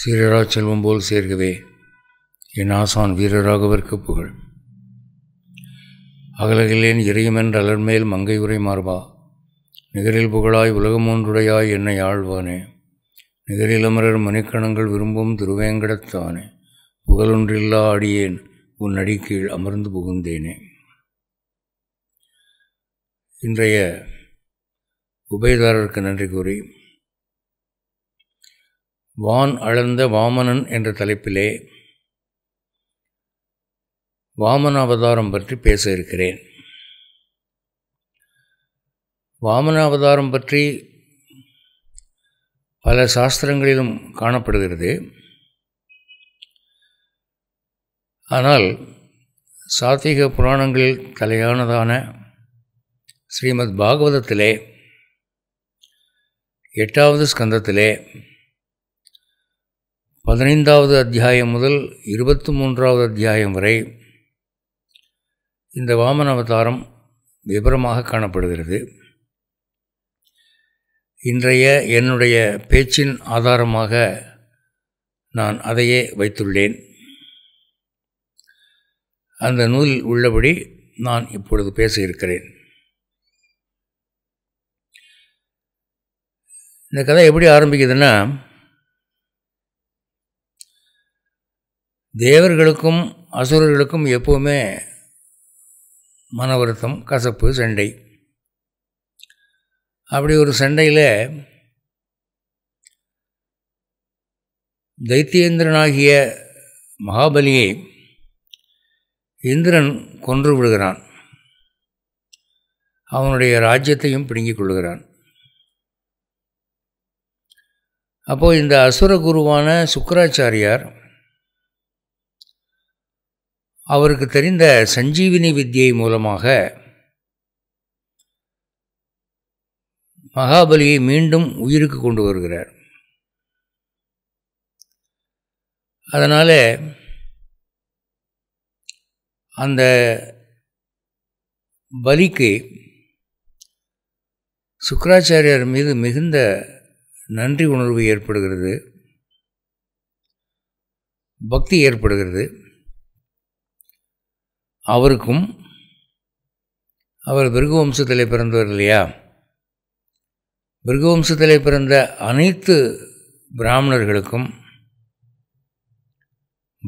சீரரா செல்வம் போல் சேர்கவே என் ஆசான் வீரராகவர்க்கு புகழ் அகலகிலேன் இறையுமென்ற அலர்மேல் மங்கை உரை மாறுவா நிகரில் புகழாய் உலகமொன்றுடையாய் என்னை ஆழ்வானே நிகரில் அமரர் மணிக்கணங்கள் விரும்பும் திருவேங்கடத்தானே புகழொன்றில்லா அடியேன் உன் அடிக்கீழ் அமர்ந்து புகுந்தேனே இன்றைய உபயதாரருக்கு நன்றி கூறி வான் அளந்த வாமனன் என்ற தலைப்பிலே வாமனாவதாரம் பற்றி பேச இருக்கிறேன் வாமனாவதாரம் பற்றி பல சாஸ்திரங்களிலும் காணப்படுகிறது ஆனால் சாத்திக புராணங்களில் தலையானதான ஸ்ரீமத் பாகவதத்திலே எட்டாவது ஸ்கந்தத்திலே பதினைந்தாவது அத்தியாயம் முதல் இருபத்தி மூன்றாவது அத்தியாயம் வரை இந்த வாமன அவதாரம் விபரமாக காணப்படுகிறது இன்றைய என்னுடைய பேச்சின் ஆதாரமாக நான் அதையே வைத்துள்ளேன் அந்த நூலில் உள்ளபடி நான் இப்பொழுது பேச இருக்கிறேன் இந்த கதை எப்படி ஆரம்பிக்குதுன்னா தேவர்களுக்கும் அசுரர்களுக்கும் எப்போவுமே மன வருத்தம் கசப்பு சண்டை அப்படி ஒரு சண்டையில் தைத்தியேந்திரனாகிய மகாபலியை இந்திரன் கொன்று விடுகிறான் அவனுடைய ராஜ்யத்தையும் பிடுங்கிக் கொள்கிறான் அப்போது இந்த அசுர குருவான சுக்கராச்சாரியார் அவருக்கு தெரிந்த சஞ்சீவினி வித்யை மூலமாக மகாபலியை மீண்டும் உயிருக்கு கொண்டு வருகிறார் அதனால் அந்த பலிக்கு சுக்கராச்சாரியார் மீது மிகுந்த நன்றி உணர்வு ஏற்படுகிறது பக்தி ஏற்படுகிறது அவருக்கும் அவர் பிருகு வம்சத்தில் பிறந்தவர் இல்லையா பிருகு வம்சத்தில் பிறந்த அனைத்து பிராமணர்களுக்கும்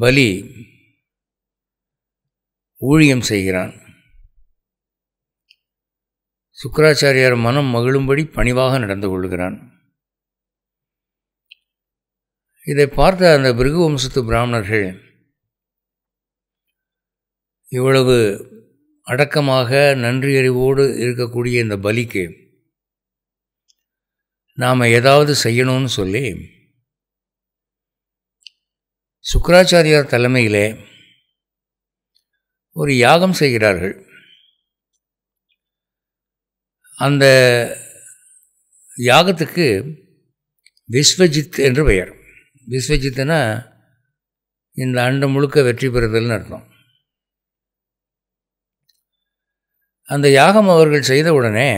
பலி ஊழியம் செய்கிறான் சுக்கராச்சாரியார் மனம் மகிழும்படி பணிவாக நடந்து கொள்கிறான் இதை பார்த்த அந்த பிருகு வம்சத்து பிராமணர்கள் இவ்வளவு அடக்கமாக நன்றியறிவோடு இருக்கக்கூடிய இந்த பலிக்கு நாம் ஏதாவது செய்யணும்னு சொல்லி சுக்கராச்சாரியார் தலைமையிலே ஒரு யாகம் செய்கிறார்கள் அந்த யாகத்துக்கு விஸ்வஜித் என்று பெயர் விஸ்வஜித்துனா இந்த அண்டை முழுக்க வெற்றி பெறுதல்னு அர்த்தம் அந்த யாகம் அவர்கள் செய்தவுடனே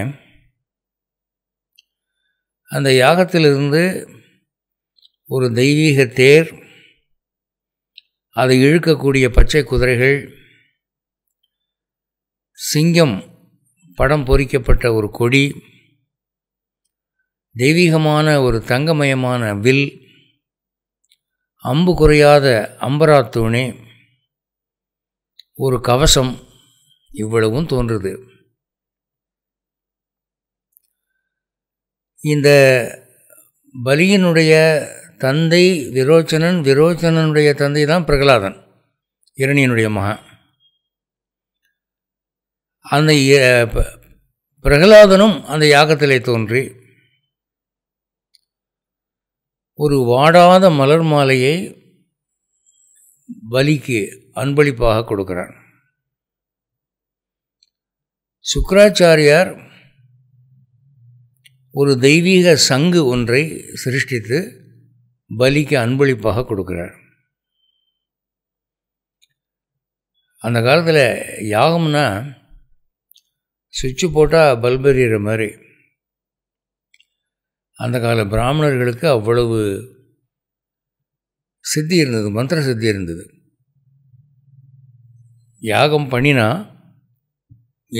அந்த யாகத்திலிருந்து ஒரு தெய்வீக தேர் அதை இழுக்கக்கூடிய பச்சை குதிரைகள் சிங்கம் படம் பொறிக்கப்பட்ட ஒரு கொடி தெய்வீகமான ஒரு தங்கமயமான வில் அம்பு குறையாத அம்பராத்தூணி ஒரு கவசம் இவ்வளவும் தோன்றுது இந்த பலியினுடைய தந்தை விரோச்சனன் விரோச்சனனுடைய தந்தை தான் பிரகலாதன் இரணியனுடைய மகன் அந்த பிரகலாதனும் அந்த யாகத்திலே தோன்றி ஒரு வாடாத மலர் மாலையை பலிக்கு அன்பளிப்பாக கொடுக்கிறான் சுக்கராச்சாரியார் ஒரு தெய்வீக சங்கு ஒன்றை சிருஷ்டித்து பலிக்கு அன்பளிப்பாக கொடுக்கிறார் அந்த காலத்தில் யாகம்னா சுவிட்சு போட்டால் பல்பெறிகிற மாதிரி அந்த கால பிராமணர்களுக்கு அவ்வளவு சித்தி இருந்தது மந்திர சித்தி இருந்தது யாகம் பண்ணினா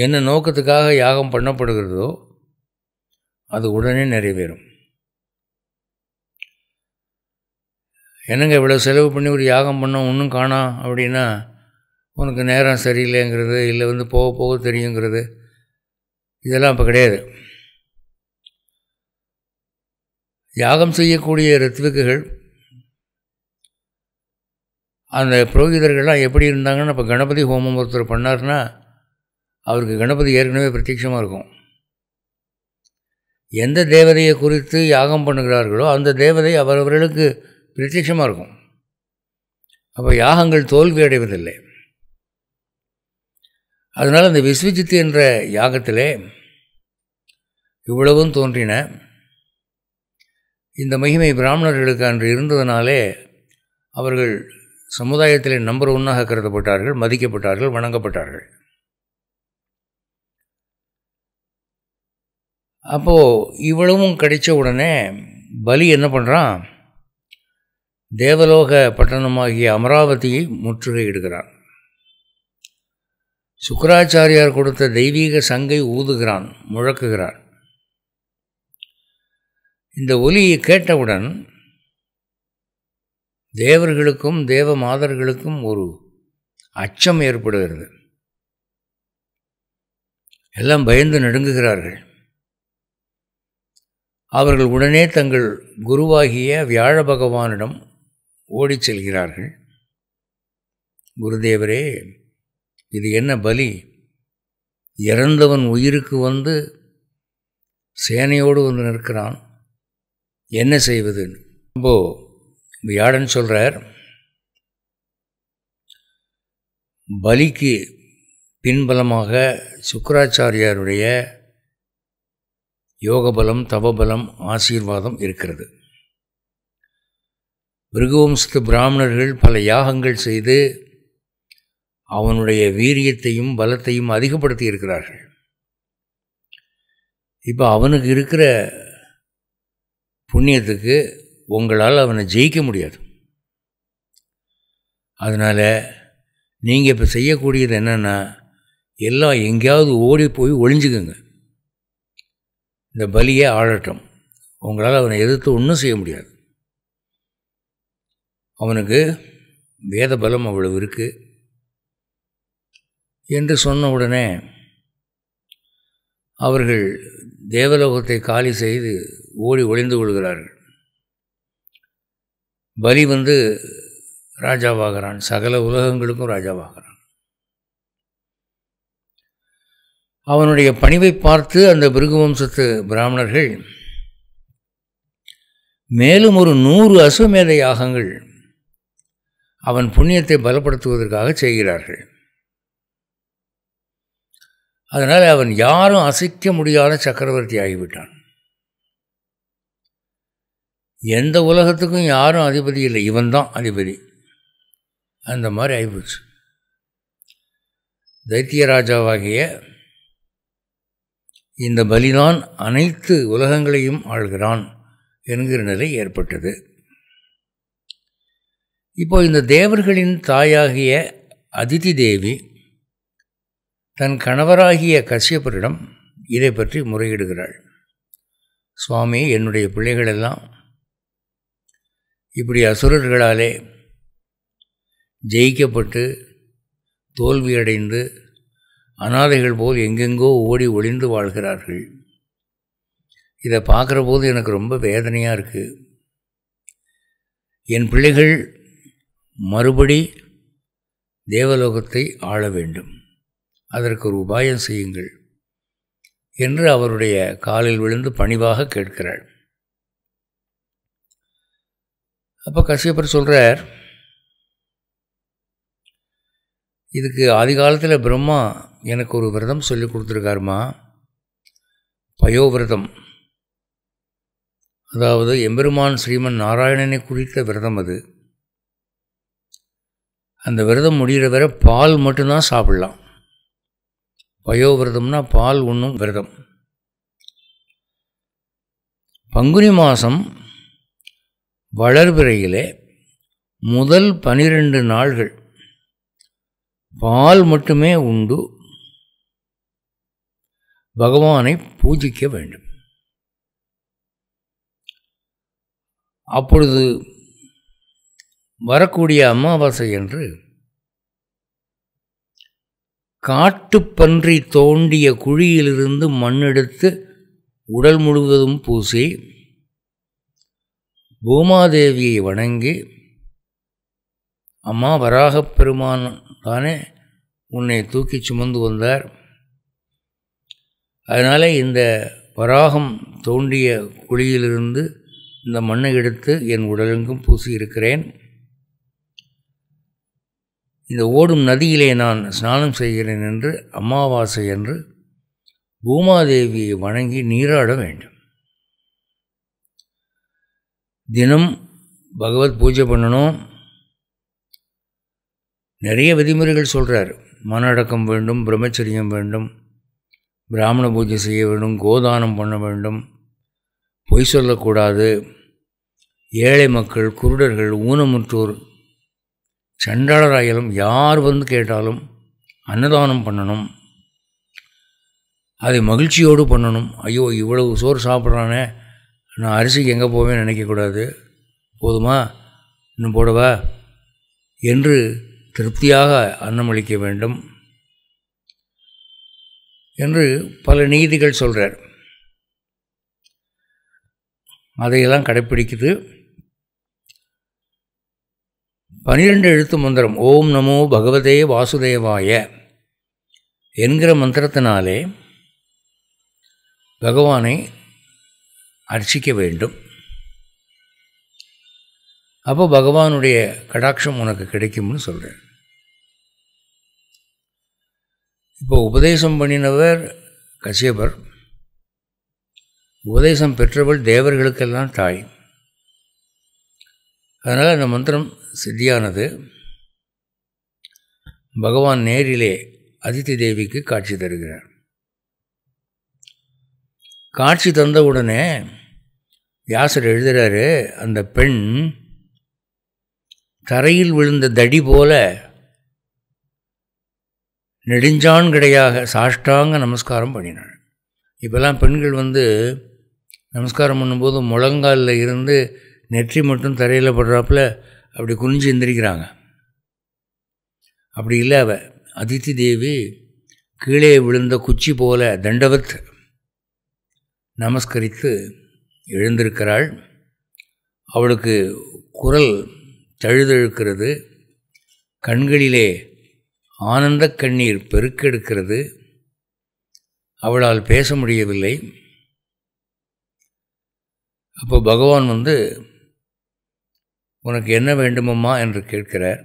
என்ன நோக்கத்துக்காக யாகம் பண்ணப்படுகிறதோ அது உடனே நிறைவேறும் என்னங்க இவ்வளோ செலவு பண்ணி ஒரு யாகம் பண்ணோம் ஒன்றும் காணா அப்படின்னா உனக்கு நேரம் சரியில்லைங்கிறது இல்லை வந்து போக போக தெரியுங்கிறது இதெல்லாம் அப்போ கிடையாது யாகம் செய்யக்கூடிய ரித்விக்குகள் அந்த புரோகிதர்கள்லாம் எப்படி இருந்தாங்கன்னு இப்போ கணபதி ஹோமம் ஒருத்தர் பண்ணார்னா அவருக்கு கணபதி ஏற்கனவே பிரத்யட்சமாக இருக்கும் எந்த தேவதையை குறித்து யாகம் பண்ணுகிறார்களோ அந்த தேவதை அவரவர்களுக்கு பிரத்யட்சமாக இருக்கும் அப்போ யாகங்கள் தோல்வி அடைவதில்லை அதனால் அந்த விஸ்வஜித்து என்ற யாகத்திலே இவ்வளவும் தோன்றின இந்த மகிமை பிராமணர்களுக்கு அன்று இருந்ததுனாலே அவர்கள் சமுதாயத்தில் நம்பர் ஒன்றாக கருதப்பட்டார்கள் மதிக்கப்பட்டார்கள் வணங்கப்பட்டார்கள் அப்போது இவ்வளவும் கிடைச்ச உடனே பலி என்ன பண்ணுறான் தேவலோக பட்டணமாகிய அமராவதியை முற்றுகையிடுகிறான் சுக்கராச்சாரியார் கொடுத்த தெய்வீக சங்கை ஊதுகிறான் முழக்குகிறான் இந்த ஒலியை கேட்டவுடன் தேவர்களுக்கும் தேவ மாதர்களுக்கும் ஒரு அச்சம் ஏற்படுகிறது எல்லாம் பயந்து நடுங்குகிறார்கள் அவர்கள் உடனே தங்கள் குருவாகிய வியாழ பகவானிடம் ஓடிச் செல்கிறார்கள் குருதேவரே இது என்ன பலி இறந்தவன் உயிருக்கு வந்து சேனையோடு வந்து நிற்கிறான் என்ன செய்வது அப்போ வியாழன் சொல்கிறார் பலிக்கு பின்பலமாக சுக்கராச்சாரியாருடைய யோகபலம் தவபலம் ஆசீர்வாதம் இருக்கிறது மிருகவம்சத்து பிராமணர்கள் பல யாகங்கள் செய்து அவனுடைய வீரியத்தையும் பலத்தையும் அதிகப்படுத்தி இருக்கிறார்கள் இப்போ அவனுக்கு இருக்கிற புண்ணியத்துக்கு உங்களால் அவனை ஜெயிக்க முடியாது அதனால் நீங்கள் இப்போ செய்யக்கூடியது என்னென்னா எல்லாம் எங்கேயாவது ஓடி போய் ஒழிஞ்சுக்குங்க இந்த பலியே ஆளட்டும் உங்களால் அவனை எதிர்த்து ஒன்றும் செய்ய முடியாது அவனுக்கு வேத பலம் அவ்வளவு இருக்குது என்று சொன்ன உடனே அவர்கள் தேவலோகத்தை காலி செய்து ஓடி ஒளிந்து கொள்கிறார்கள் பலி வந்து ராஜாவாகிறான் சகல உலகங்களுக்கும் ராஜாவாகிறான் அவனுடைய பணிவை பார்த்து அந்த பிருகு வம்சத்து பிராமணர்கள் மேலும் ஒரு நூறு அசுவமேத யாகங்கள் அவன் புண்ணியத்தை பலப்படுத்துவதற்காக செய்கிறார்கள் அதனால் அவன் யாரும் அசைக்க முடியாத சக்கரவர்த்தி ஆகிவிட்டான் எந்த உலகத்துக்கும் யாரும் அதிபதி இல்லை இவன் தான் அதிபதி அந்த மாதிரி ஆகிப்போச்சு தைத்தியராஜாவாகிய இந்த பலிதான் அனைத்து உலகங்களையும் ஆள்கிறான் என்கிற நிலை ஏற்பட்டது இப்போ இந்த தேவர்களின் தாயாகிய அதிதி தேவி தன் கணவராகிய கசியப்பரிடம் இதை பற்றி முறையிடுகிறாள் சுவாமி என்னுடைய பிள்ளைகளெல்லாம் இப்படி அசுரர்களாலே ஜெயிக்கப்பட்டு தோல்வியடைந்து அனாதைகள் போல் எங்கெங்கோ ஓடி ஒளிந்து வாழ்கிறார்கள் இதை பார்க்குற போது எனக்கு ரொம்ப வேதனையாக இருக்குது என் பிள்ளைகள் மறுபடி தேவலோகத்தை ஆள வேண்டும் அதற்கு ஒரு உபாயம் செய்யுங்கள் என்று அவருடைய காலில் விழுந்து பணிவாக கேட்கிறாள் அப்போ கசியப்பர் சொல்கிறார் இதுக்கு ஆதி காலத்தில் பிரம்மா எனக்கு ஒரு விரதம் சொல்லி கொடுத்துருக்காருமா பயோவிரதம் அதாவது எம்பெருமான் ஸ்ரீமன் நாராயணனை குறித்த விரதம் அது அந்த விரதம் முடிகிற வரை பால் மட்டும்தான் சாப்பிடலாம் பயோவிரதம்னா பால் உண்ணும் விரதம் பங்குனி மாதம் வளர்பிறையிலே முதல் பனிரெண்டு நாள்கள் பால் மட்டுமே உண்டு பகவானை பூஜிக்க வேண்டும் அப்பொழுது வரக்கூடிய அமாவாசை என்று காட்டுப்பன்றி தோண்டிய குழியிலிருந்து மண்ணெடுத்து உடல் முழுவதும் பூசி பூமாதேவியை வணங்கி அம்மா வராகப் பெருமான் தானே உன்னை தூக்கி சுமந்து வந்தார் அதனால் இந்த வராகம் தோண்டிய குழியிலிருந்து இந்த மண்ணை எடுத்து என் உடலெங்கும் பூசியிருக்கிறேன் இந்த ஓடும் நதியிலே நான் ஸ்நானம் செய்கிறேன் என்று அமாவாசை என்று பூமாதேவியை வணங்கி நீராட வேண்டும் தினம் பகவத் பூஜை பண்ணணும் நிறைய விதிமுறைகள் சொல்கிறார் மன அடக்கம் வேண்டும் பிரம்மச்சரியம் வேண்டும் பிராமண பூஜை செய்ய வேண்டும் கோதானம் பண்ண வேண்டும் பொய் சொல்லக்கூடாது ஏழை மக்கள் குருடர்கள் ஊனமுற்றோர் சண்டாளராயிலும் யார் வந்து கேட்டாலும் அன்னதானம் பண்ணணும் அதை மகிழ்ச்சியோடு பண்ணணும் ஐயோ இவ்வளவு சோறு சாப்பிட்றானே நான் அரிசிக்கு எங்கே போவேன்னு நினைக்கக்கூடாது போதுமா இன்னும் போடவா என்று திருப்தியாக அன்னமளிக்க வேண்டும் என்று பல நீதிகள் சொல்கிறார் அதையெல்லாம் கடைப்பிடிக்குது பனிரெண்டு எழுத்து மந்திரம் ஓம் நமோ பகவதே வாசுதேவாய என்கிற மந்திரத்தினாலே பகவானை அர்ச்சிக்க வேண்டும் அப்போ பகவானுடைய கடாட்சம் உனக்கு கிடைக்கும்னு சொல்கிறேன் இப்போ உபதேசம் பண்ணினவர் கசியபர் உபதேசம் பெற்றவள் தேவர்களுக்கெல்லாம் தாய் அதனால் அந்த மந்திரம் சித்தியானது பகவான் நேரிலே அதித்தி தேவிக்கு காட்சி தருகிறார் காட்சி தந்த உடனே வியாசர் எழுதுகிறாரு அந்த பெண் தரையில் விழுந்த தடி போல நெடுஞ்சான்கிடையாக சாஷ்டாங்க நமஸ்காரம் பண்ணினாள் இப்போல்லாம் பெண்கள் வந்து நமஸ்காரம் பண்ணும்போது முழங்காலில் இருந்து நெற்றி மட்டும் தரையில் படுறாப்புல அப்படி குனிஞ்சு எந்திரிக்கிறாங்க அப்படி இல்லை அவ அதித்தி தேவி கீழே விழுந்த குச்சி போல தண்டவத் நமஸ்கரித்து எழுந்திருக்கிறாள் அவளுக்கு குரல் தழுதழுக்கிறது கண்களிலே ஆனந்த கண்ணீர் பெருக்கெடுக்கிறது அவளால் பேச முடியவில்லை அப்போ பகவான் வந்து உனக்கு என்ன வேண்டுமம்மா என்று கேட்கிறார்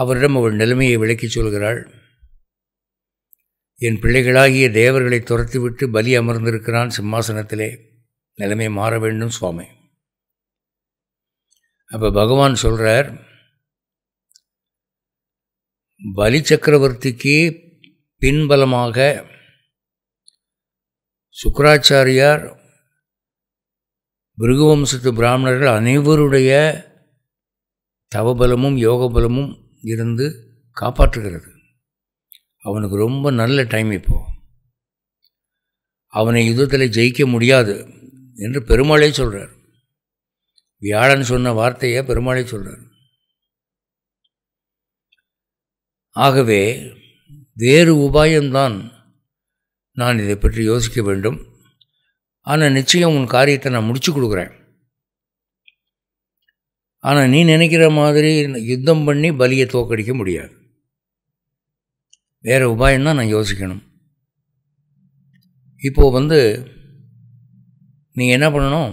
அவரிடம் அவள் நிலைமையை விளக்கிச் சொல்கிறாள் என் பிள்ளைகளாகிய தேவர்களை துரத்திவிட்டு பலி அமர்ந்திருக்கிறான் சிம்மாசனத்திலே நிலைமை மாற வேண்டும் சுவாமி அப்போ பகவான் சொல்கிறார் பலி சக்கரவர்த்திக்கு பின்பலமாக சுக்கராச்சாரியார் பிருகுவம்சத்து பிராமணர்கள் அனைவருடைய தவபலமும் யோகபலமும் இருந்து காப்பாற்றுகிறது அவனுக்கு ரொம்ப நல்ல டைம் இப்போ அவனை யுத்தத்தில் ஜெயிக்க முடியாது என்று பெருமாளே சொல்கிறார் வியாழன் சொன்ன வார்த்தையை பெருமாளே சொல்கிறார் ஆகவே வேறு உபாயம்தான் நான் இதை பற்றி யோசிக்க வேண்டும் ஆனால் நிச்சயம் உன் காரியத்தை நான் முடிச்சு கொடுக்குறேன் ஆனால் நீ நினைக்கிற மாதிரி யுத்தம் பண்ணி பலியை தோக்கடிக்க முடியாது வேறு உபாயம் தான் நான் யோசிக்கணும் இப்போது வந்து நீ என்ன பண்ணணும்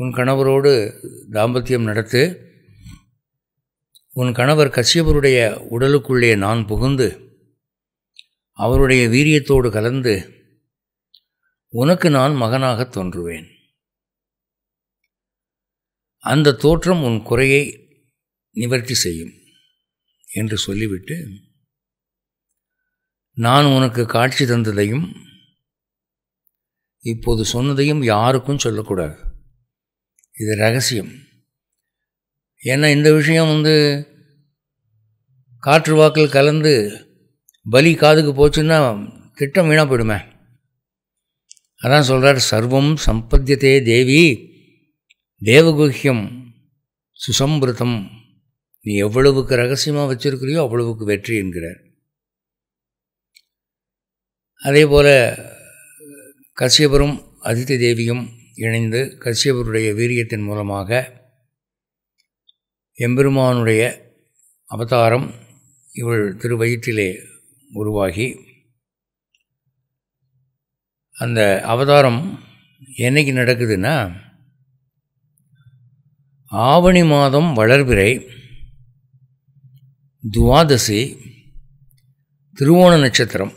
உன் கணவரோடு தாம்பத்தியம் நடத்து உன் கணவர் கசியபருடைய உடலுக்குள்ளே நான் புகுந்து அவருடைய வீரியத்தோடு கலந்து உனக்கு நான் மகனாக தோன்றுவேன் அந்த தோற்றம் உன் குறையை நிவர்த்தி செய்யும் என்று சொல்லிவிட்டு நான் உனக்கு காட்சி தந்ததையும் இப்போது சொன்னதையும் யாருக்கும் சொல்லக்கூடாது இது ரகசியம் ஏன்னா இந்த விஷயம் வந்து காற்று வாக்கில் கலந்து பலி காதுக்கு போச்சுன்னா திட்டம் வீணாக போயிடுமே அதான் சொல்கிறார் சர்வம் சம்பத்தியத்தே தேவி தேவகுக்கியம் சுசம்பிருத்தம் நீ எவ்வளவுக்கு ரகசியமாக வச்சுருக்கிறியோ அவ்வளவுக்கு வெற்றி என்கிறார் அதே போல் கசியபுரம் அதித்த தேவியும் இணைந்து கசியபருடைய வீரியத்தின் மூலமாக எம்பெருமானுடைய அவதாரம் இவள் திருவயிற்றிலே உருவாகி அந்த அவதாரம் என்னைக்கு நடக்குதுன்னா ஆவணி மாதம் வளர்பிறை துவாதசி திருவோண நட்சத்திரம்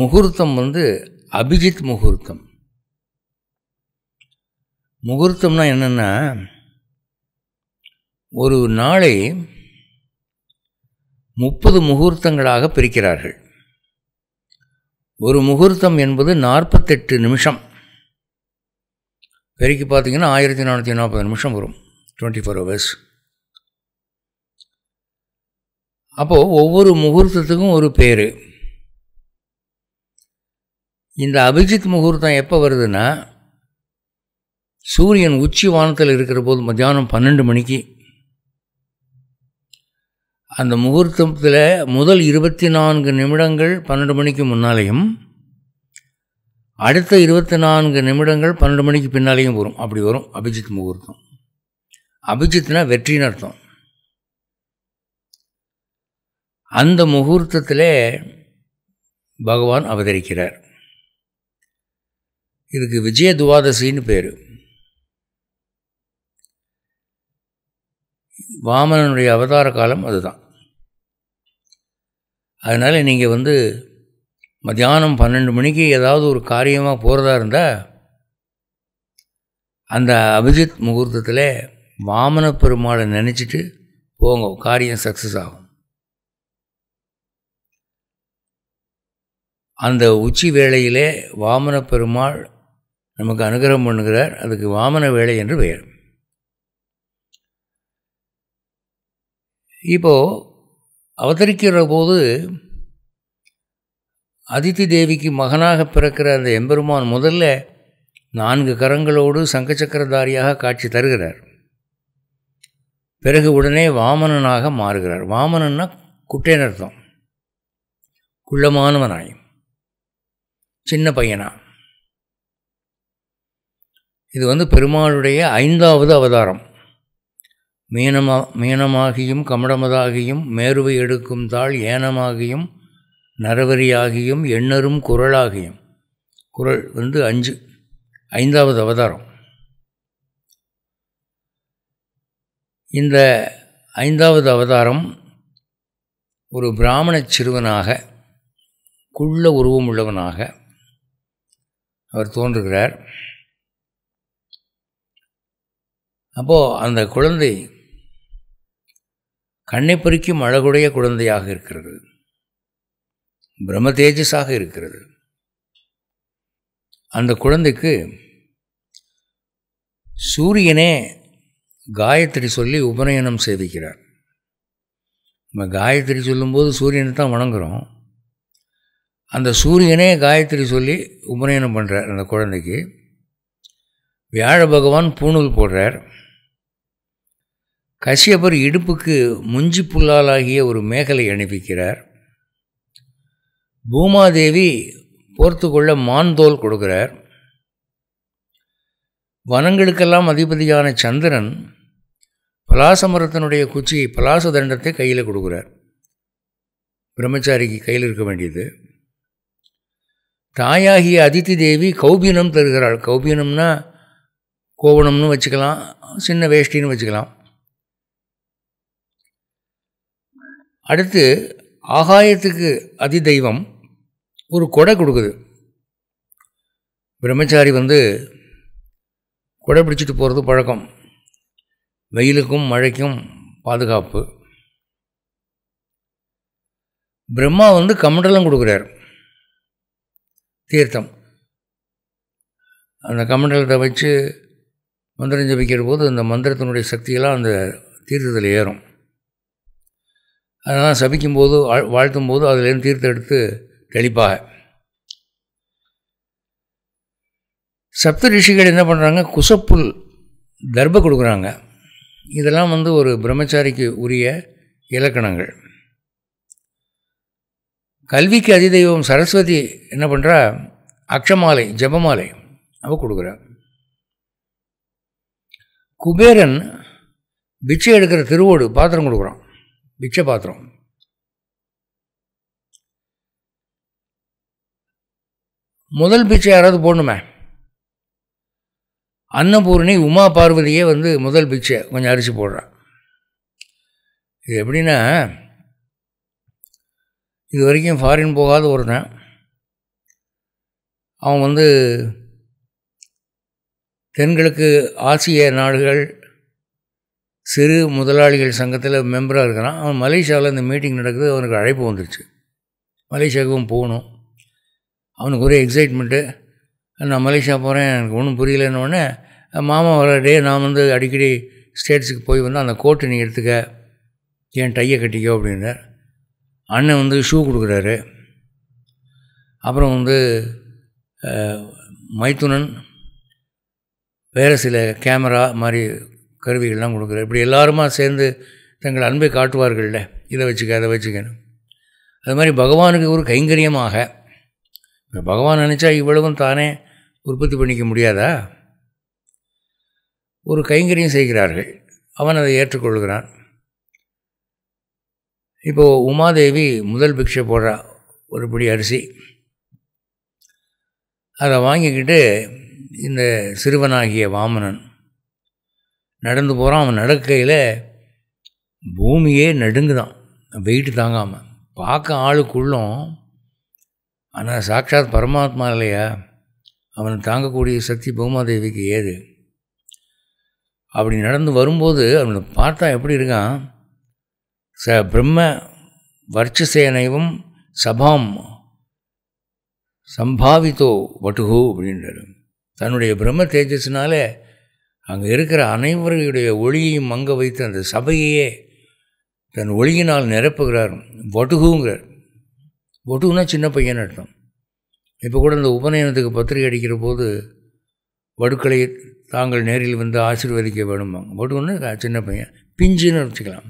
முகூர்த்தம் வந்து அபிஜித் முகூர்த்தம் முகூர்த்தம்னா என்னென்னா ஒரு நாளை முப்பது முகூர்த்தங்களாக பிரிக்கிறார்கள் ஒரு முகூர்த்தம் என்பது நாற்பத்தெட்டு நிமிஷம் பெருக்கி பார்த்திங்கன்னா ஆயிரத்தி நானூற்றி நாற்பது நிமிஷம் வரும் டுவெண்ட்டி ஃபோர் ஹவர்ஸ் அப்போது ஒவ்வொரு முகூர்த்தத்துக்கும் ஒரு பேர் இந்த அபிஜித் முகூர்த்தம் எப்போ வருதுன்னா சூரியன் உச்சி வானத்தில் இருக்கிற போது மத்தியானம் பன்னெண்டு மணிக்கு அந்த முகூர்த்தத்தில் முதல் இருபத்தி நான்கு நிமிடங்கள் பன்னெண்டு மணிக்கு முன்னாலேயும் அடுத்த இருபத்தி நான்கு நிமிடங்கள் பன்னெண்டு மணிக்கு பின்னாலேயும் வரும் அப்படி வரும் அபிஜித் முகூர்த்தம் அபிஜித்னா வெற்றின்னு அர்த்தம் அந்த முகூர்த்தத்தில் பகவான் அவதரிக்கிறார் இதுக்கு விஜய துவாதசின்னு பேர் வாமனனுடைய அவதார காலம் அதுதான் அதனால் நீங்கள் வந்து மத்தியானம் பன்னெண்டு மணிக்கு ஏதாவது ஒரு காரியமாக போகிறதா இருந்தால் அந்த அபிஜித் முகூர்த்தத்தில் வாமன பெருமாளை நினச்சிட்டு போங்க காரியம் சக்ஸஸ் ஆகும் அந்த உச்சி வேளையிலே வாமன பெருமாள் நமக்கு அனுகிரகம் பண்ணுகிறார் அதுக்கு வாமன வேலை என்று பெயர் இப்போது அவதரிக்கிற போது அதித்தி தேவிக்கு மகனாக பிறக்கிற அந்த எம்பெருமான் முதல்ல நான்கு கரங்களோடு சங்கச்சக்கரதாரியாக காட்சி தருகிறார் பிறகு உடனே வாமனனாக மாறுகிறார் வாமனன்னா குட்டேன் அர்த்தம் குள்ளமானவனாய் சின்ன பையனா இது வந்து பெருமாளுடைய ஐந்தாவது அவதாரம் மீனமா மீனமாகியும் கமடமதாகியும் மேருவை எடுக்கும் தாள் ஏனமாகியும் நரவரியாகியும் எண்ணரும் குரலாகியும் குரல் வந்து அஞ்சு ஐந்தாவது அவதாரம் இந்த ஐந்தாவது அவதாரம் ஒரு பிராமண சிறுவனாக குள்ள உருவம் உள்ளவனாக அவர் தோன்றுகிறார் அப்போது அந்த குழந்தை கண்ணை பொறிக்கும் அழகுடைய குழந்தையாக இருக்கிறது பிரம்ம தேஜஸாக இருக்கிறது அந்த குழந்தைக்கு சூரியனே காயத்ரி சொல்லி உபநயனம் செய்திக்கிறார் நம்ம காயத்ரி சொல்லும்போது சூரியனை தான் வணங்குகிறோம் அந்த சூரியனே காயத்ரி சொல்லி உபநயனம் பண்ணுறார் அந்த குழந்தைக்கு வியாழ பகவான் பூணூல் போடுறார் கசியபர் இடுப்புக்கு முஞ்சி புல்லாலாகிய ஒரு மேகலை அனுப்பிக்கிறார் பூமாதேவி போர்த்து கொள்ள மான்தோல் கொடுக்கிறார் வனங்களுக்கெல்லாம் அதிபதியான சந்திரன் பலாச மரத்தினுடைய குச்சியை பலாச தண்டத்தை கையில் கொடுக்குறார் பிரம்மச்சாரிக்கு கையில் இருக்க வேண்டியது தாயாகிய அதித்தி தேவி கௌபீனம் தருகிறாள் கௌபீனம்னா கோவணம்னு வச்சுக்கலாம் சின்ன வேஷ்டின்னு வச்சுக்கலாம் அடுத்து ஆகாயத்துக்கு அதி தெய்வம் ஒரு கொடை கொடுக்குது பிரம்மச்சாரி வந்து கொடை பிடிச்சிட்டு போகிறது பழக்கம் வெயிலுக்கும் மழைக்கும் பாதுகாப்பு பிரம்மா வந்து கமண்டலம் கொடுக்குறார் தீர்த்தம் அந்த கமண்டலத்தை வச்சு மந்திரம் ஜபிக்கிற போது அந்த மந்திரத்தினுடைய சக்தியெல்லாம் அந்த தீர்த்தத்தில் ஏறும் அதனால் போது வாழ்த்தும் போது அதிலேருந்து தீர்த்தெடுத்து தெளிப்பாக சப்த ரிஷிகள் என்ன பண்ணுறாங்க குசப்புல் தர்ப கொடுக்குறாங்க இதெல்லாம் வந்து ஒரு பிரம்மச்சாரிக்கு உரிய இலக்கணங்கள் கல்விக்கு அதிதெய்வம் சரஸ்வதி என்ன பண்ணுறா அக்ஷமாலை ஜபமாலை அவள் கொடுக்குறா குபேரன் பிச்சை எடுக்கிற திருவோடு பாத்திரம் கொடுக்குறான் பிக்ஷ பாத்திரம் முதல் பிச்சை யாராவது போடணுமே அன்னபூர்ணி உமா பார்வதியே வந்து முதல் பிச்சை கொஞ்சம் அரிசி போடுறான் இது எப்படின்னா இது வரைக்கும் ஃபாரின் போகாத ஒருத்தன் அவன் வந்து தென்கிழக்கு ஆசிய நாடுகள் சிறு முதலாளிகள் சங்கத்தில் மெம்பராக இருக்கிறான் அவன் மலேசியாவில் இந்த மீட்டிங் நடக்குது அவனுக்கு அழைப்பு வந்துருச்சு மலேசியாவுக்கும் போகணும் அவனுக்கு ஒரே எக்ஸைட்மெண்ட்டு நான் மலேசியா போகிறேன் எனக்கு ஒன்றும் புரியலன்னொடனே மாமா வர டே நான் வந்து அடிக்கடி ஸ்டேட்ஸுக்கு போய் வந்தால் அந்த கோட்டு நீ எடுத்துக்க என் டையை கட்டிக்கோ அப்படின்னார் அண்ணன் வந்து ஷூ கொடுக்குறாரு அப்புறம் வந்து மைத்துனன் வேறு சில கேமரா மாதிரி கருவிகள்லாம் கொடுக்குற இப்படி எல்லாருமா சேர்ந்து தங்கள் அன்பை காட்டுவார்கள்ல இதை வச்சுக்க அதை வச்சுக்கணும் அது மாதிரி பகவானுக்கு ஒரு கைங்கரியமாக இப்போ பகவான் நினச்சா இவ்வளவும் தானே உற்பத்தி பண்ணிக்க முடியாதா ஒரு கைங்கரியம் செய்கிறார்கள் அவன் அதை ஏற்றுக்கொள்கிறான் இப்போது உமாதேவி முதல் பிக்ஷை போடுறா ஒரு பிடி அரிசி அதை வாங்கிக்கிட்டு இந்த சிறுவனாகிய வாமனன் நடந்து போகிறான் அவன் நடக்கையில் பூமியே நடுங்குதான் வெயிட்டு தாங்காமல் பார்க்க ஆளுக்குள்ளும் ஆனால் சாட்சாத் பரமாத்மா இல்லையா அவனை தாங்கக்கூடிய சக்தி பூமாதேவிக்கு ஏது அப்படி நடந்து வரும்போது அவனை பார்த்தா எப்படி இருக்கான் ச பிரம்ம வர்ச்சசேனைவும் சபாம் சம்பாவித்தோ வட்டுகோ அப்படின்றார் தன்னுடைய பிரம்ம தேஜஸ்னாலே அங்கே இருக்கிற அனைவருடைய ஒளியையும் மங்க வைத்து அந்த சபையையே தன் ஒளியினால் நிரப்புகிறார் வடுகுங்கிறார் வடுகுன்னா சின்ன பையன் அர்த்தம் இப்போ கூட இந்த உபநயனத்துக்கு பத்திரிகை அடிக்கிற போது வடுக்களை தாங்கள் நேரில் வந்து ஆசீர்வதிக்க வேணுமாங்க வடுகுன்னா சின்ன பையன் பிஞ்சுன்னு வச்சுக்கலாம்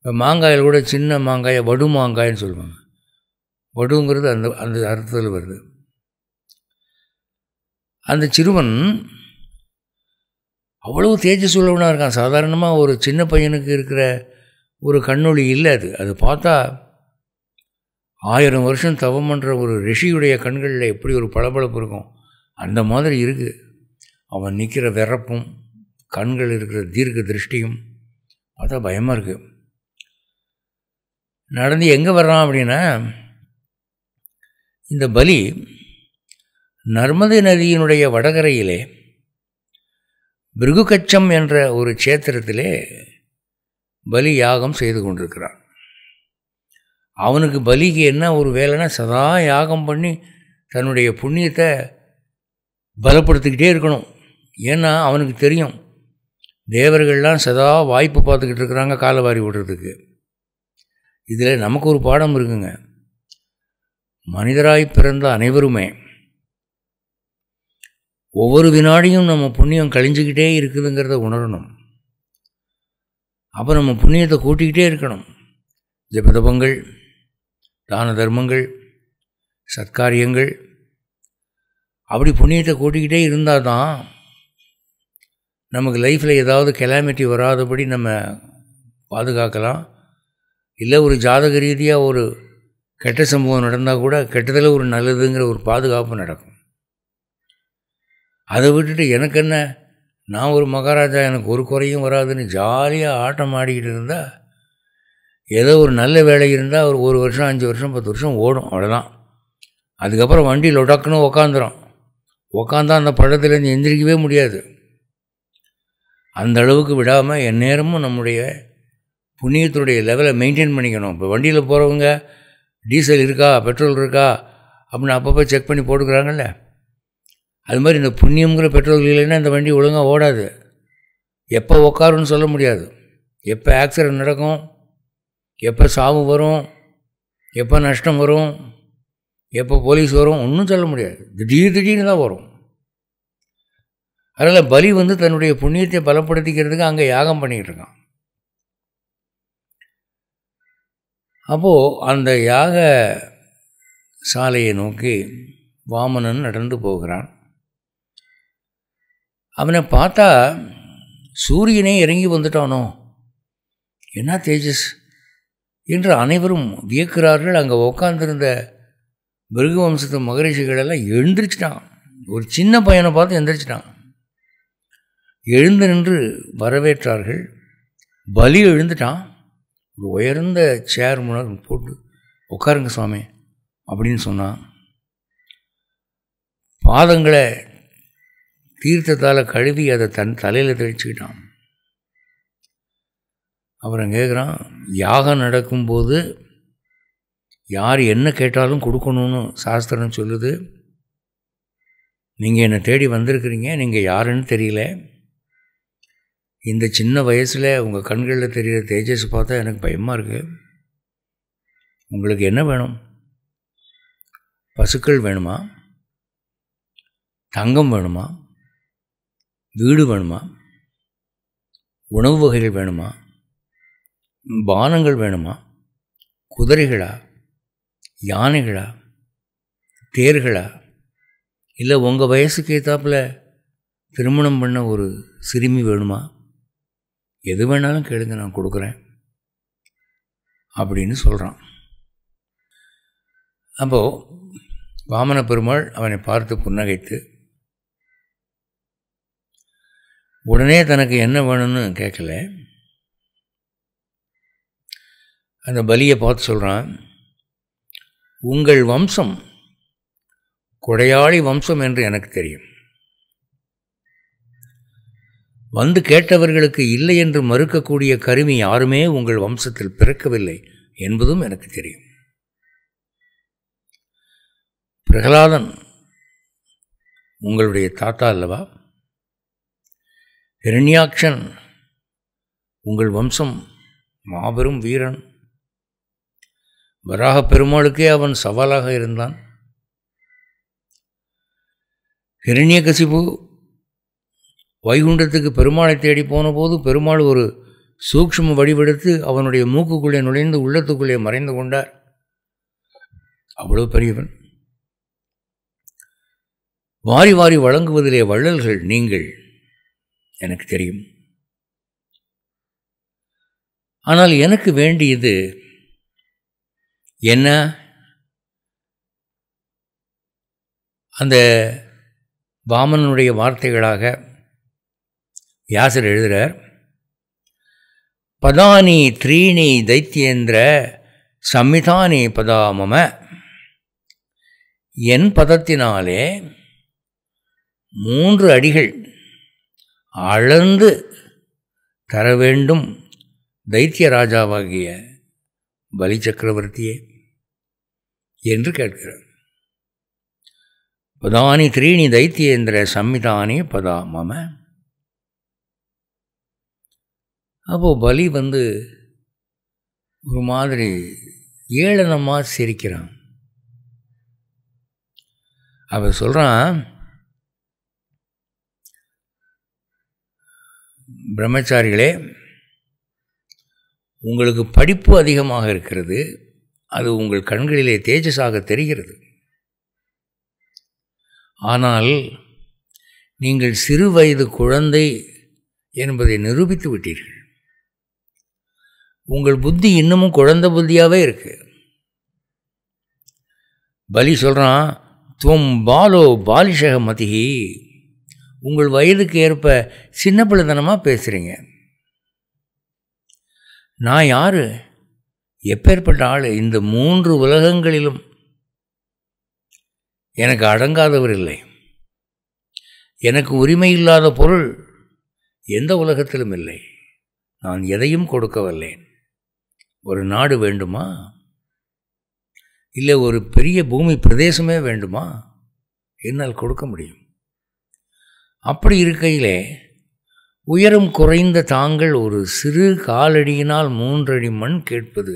இப்போ மாங்காயில் கூட சின்ன மாங்காயை வடு மாங்காயின்னு சொல்லுவாங்க வடுங்கிறது அந்த அந்த அர்த்தத்தில் வருது அந்த சிறுவன் அவ்வளோ தேஜஸ் உள்ளவனாக இருக்கான் சாதாரணமாக ஒரு சின்ன பையனுக்கு இருக்கிற ஒரு கண்ணொளி இல்லை அது அது பார்த்தா ஆயிரம் வருஷம் தவம் பண்ணுற ஒரு ரிஷியுடைய கண்களில் எப்படி ஒரு பளபளப்பு இருக்கும் அந்த மாதிரி இருக்குது அவன் நிற்கிற விறப்பும் கண்கள் இருக்கிற தீர்க்க திருஷ்டியும் பார்த்தா பயமாக இருக்குது நடந்து எங்கே வர்றான் அப்படின்னா இந்த பலி நர்மதை நதியினுடைய வடகரையிலே பிருகுகச்சம் என்ற ஒரு க்ஷேத்திரத்திலே பலி யாகம் செய்து கொண்டிருக்கிறான் அவனுக்கு பலிக்கு என்ன ஒரு வேலைன்னா சதா யாகம் பண்ணி தன்னுடைய புண்ணியத்தை பலப்படுத்திக்கிட்டே இருக்கணும் ஏன்னா அவனுக்கு தெரியும் தேவர்கள்லாம் சதா வாய்ப்பு பார்த்துக்கிட்டு இருக்கிறாங்க காலவாரி விடுறதுக்கு இதில் நமக்கு ஒரு பாடம் இருக்குங்க மனிதராய் பிறந்த அனைவருமே ஒவ்வொரு வினாடியும் நம்ம புண்ணியம் கழிஞ்சிக்கிட்டே இருக்குதுங்கிறத உணரணும் அப்போ நம்ம புண்ணியத்தை கூட்டிக்கிட்டே இருக்கணும் ஜபதபங்கள் தான தர்மங்கள் சத்காரியங்கள் அப்படி புண்ணியத்தை கூட்டிக்கிட்டே இருந்தால் தான் நமக்கு லைஃப்பில் ஏதாவது கெலாமிட்டி வராதபடி நம்ம பாதுகாக்கலாம் இல்லை ஒரு ஜாதக ரீதியாக ஒரு கெட்ட சம்பவம் நடந்தால் கூட கெட்டதில் ஒரு நல்லதுங்கிற ஒரு பாதுகாப்பு நடக்கும் அதை விட்டுட்டு எனக்கு என்ன நான் ஒரு மகாராஜா எனக்கு ஒரு குறையும் வராதுன்னு ஜாலியாக ஆட்டம் ஆடிக்கிட்டு இருந்தால் ஏதோ ஒரு நல்ல வேலை இருந்தால் ஒரு ஒரு வருஷம் அஞ்சு வருஷம் பத்து வருஷம் ஓடும் அவ்வளோதான் அதுக்கப்புறம் வண்டி லொடக்குன்னு உக்காந்துரும் உக்காந்தா அந்த பழத்துலேருந்து எந்திரிக்கவே முடியாது அந்த அளவுக்கு விடாமல் எந்நேரமும் நம்முடைய புண்ணியத்துடைய லெவலை மெயின்டைன் பண்ணிக்கணும் இப்போ வண்டியில் போகிறவங்க டீசல் இருக்கா பெட்ரோல் இருக்கா அப்படின்னு அப்பப்போ செக் பண்ணி போட்டுக்கிறாங்கல்ல அது மாதிரி இந்த புண்ணியங்கிற பெட்ரோல் இல்லைன்னா இந்த வண்டி ஒழுங்காக ஓடாது எப்போ உக்காருன்னு சொல்ல முடியாது எப்போ ஆக்சிடென்ட் நடக்கும் எப்போ சாவு வரும் எப்போ நஷ்டம் வரும் எப்போ போலீஸ் வரும் ஒன்றும் சொல்ல முடியாது திடீர் திடீர்னு தான் வரும் அதனால் பலி வந்து தன்னுடைய புண்ணியத்தை பலப்படுத்திக்கிறதுக்கு அங்கே யாகம் பண்ணிக்கிட்டு இருக்கான் அப்போது அந்த யாக சாலையை நோக்கி வாமனன் நடந்து போகிறான் அவனை பார்த்தா சூரியனே இறங்கி வந்துட்டானோ என்ன தேஜஸ் என்று அனைவரும் வியக்கிறார்கள் அங்கே உட்காந்துருந்த மிருக வம்சத்து மகரிஷிகளெல்லாம் எழுந்திரிச்சிட்டான் ஒரு சின்ன பையனை பார்த்து எழுந்திரிச்சிட்டான் எழுந்து நின்று வரவேற்றார்கள் பலி எழுந்துட்டான் ஒரு உயர்ந்த சேர் முன்னர் போட்டு உட்காருங்க சுவாமி அப்படின்னு சொன்னான் பாதங்களை தீர்த்தத்தால் கழுவி அதை தன் தலையில் தெளிச்சுக்கிட்டான் அப்புறம் கேட்குறான் யாகம் நடக்கும்போது யார் என்ன கேட்டாலும் கொடுக்கணும்னு சாஸ்திரம் சொல்லுது நீங்கள் என்னை தேடி வந்திருக்கிறீங்க நீங்கள் யாருன்னு தெரியல இந்த சின்ன வயசில் உங்கள் கண்களில் தெரிகிற தேஜஸ் பார்த்தா எனக்கு பயமாக இருக்குது உங்களுக்கு என்ன வேணும் பசுக்கள் வேணுமா தங்கம் வேணுமா வீடு வேணுமா உணவு வகைகள் வேணுமா பானங்கள் வேணுமா குதிரைகளா யானைகளா தேர்களா இல்லை உங்கள் வயசுக்கு ஏற்றாப்பில் திருமணம் பண்ண ஒரு சிறுமி வேணுமா எது வேணாலும் கேளுங்க நான் கொடுக்குறேன் அப்படின்னு சொல்கிறான் அப்போது வாமன பெருமாள் அவனை பார்த்து புன்னகைத்து உடனே தனக்கு என்ன வேணும்னு கேட்கல அந்த பலியை பார்த்து சொல்கிறான் உங்கள் வம்சம் கொடையாளி வம்சம் என்று எனக்கு தெரியும் வந்து கேட்டவர்களுக்கு இல்லை என்று மறுக்கக்கூடிய கருவி யாருமே உங்கள் வம்சத்தில் பிறக்கவில்லை என்பதும் எனக்கு தெரியும் பிரகலாதன் உங்களுடைய தாத்தா அல்லவா ஹிரண்யாட்சன் உங்கள் வம்சம் மாபெரும் வீரன் வராக பெருமாளுக்கே அவன் சவாலாக இருந்தான் இரண்யகசிபு வைகுண்டத்துக்கு பெருமாளை தேடி போனபோது பெருமாள் ஒரு சூக்ஷ்ம வடிவெடுத்து அவனுடைய மூக்குக்குள்ளே நுழைந்து உள்ளத்துக்குள்ளே மறைந்து கொண்டார் அவ்வளவு பெரியவன் வாரி வாரி வழங்குவதிலே வள்ளல்கள் நீங்கள் எனக்கு தெரியும் ஆனால் எனக்கு வேண்டியது என்ன அந்த பாமனுடைய வார்த்தைகளாக வியாசர் எழுதுகிறார் பதானி த்ரீணி தைத்தியேந்திர சம்மிதானி பதாமம என் பதத்தினாலே மூன்று அடிகள் அளந்து தர வேண்டும் தைத்திய ராஜாவாகிய பலி சக்கரவர்த்தியே என்று கேட்கிறார் பதானி திரீணி தைத்தியேந்திர சம்மிதானி பதா மம அப்போது பலி வந்து ஒரு மாதிரி ஏளனமாக சிரிக்கிறான் அவன் சொல்கிறான் பிரம்மச்சாரிகளே உங்களுக்கு படிப்பு அதிகமாக இருக்கிறது அது உங்கள் கண்களிலே தேஜஸாக தெரிகிறது ஆனால் நீங்கள் சிறு வயது குழந்தை என்பதை நிரூபித்து விட்டீர்கள் உங்கள் புத்தி இன்னமும் குழந்தை புத்தியாகவே இருக்கு பலி சொல்கிறான் துவம் பாலோ பாலிஷக மதிகி உங்கள் வயதுக்கு ஏற்ப சின்ன பிள்ளைத்தனமாக பேசுகிறீங்க நான் யார் எப்பேற்பட்ட ஆள் இந்த மூன்று உலகங்களிலும் எனக்கு அடங்காதவர் இல்லை எனக்கு உரிமை இல்லாத பொருள் எந்த உலகத்திலும் இல்லை நான் எதையும் கொடுக்கவில்லை ஒரு நாடு வேண்டுமா இல்லை ஒரு பெரிய பூமி பிரதேசமே வேண்டுமா என்னால் கொடுக்க முடியும் அப்படி இருக்கையிலே உயரம் குறைந்த தாங்கள் ஒரு சிறு காலடியினால் மூன்றடி மண் கேட்பது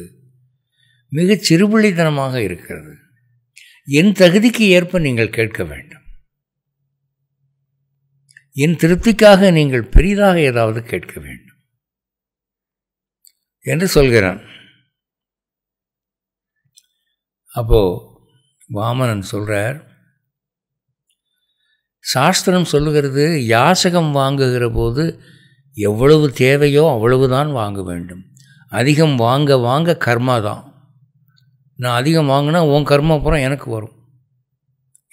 மிகச் சிறுபுள்ளித்தனமாக இருக்கிறது என் தகுதிக்கு ஏற்ப நீங்கள் கேட்க வேண்டும் என் திருப்திக்காக நீங்கள் பெரிதாக ஏதாவது கேட்க வேண்டும் என்று சொல்கிறான் அப்போது வாமனன் சொல்கிறார் சாஸ்திரம் சொல்லுகிறது யாசகம் வாங்குகிற போது எவ்வளவு தேவையோ அவ்வளவு தான் வாங்க வேண்டும் அதிகம் வாங்க வாங்க கர்மா தான் நான் அதிகம் வாங்கினா உன் கர்மா அப்புறம் எனக்கு வரும்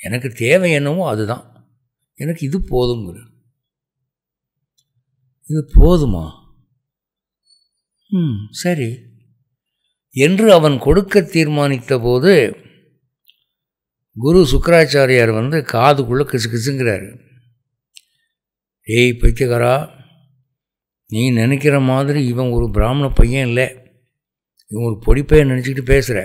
எனக்கு தேவை என்னவோ அதுதான் எனக்கு இது போதுங்கிற இது போதுமா ம் சரி என்று அவன் கொடுக்க தீர்மானித்த போது குரு சுக்கராச்சாரியார் வந்து காதுக்குள்ளே கிசு கிசுங்கிறார் ஏய் பைத்தியகாரா நீ நினைக்கிற மாதிரி இவன் ஒரு பிராமண பையன் இல்லை இவன் ஒரு பொடிப்பையன் நினச்சிக்கிட்டு பேசுகிற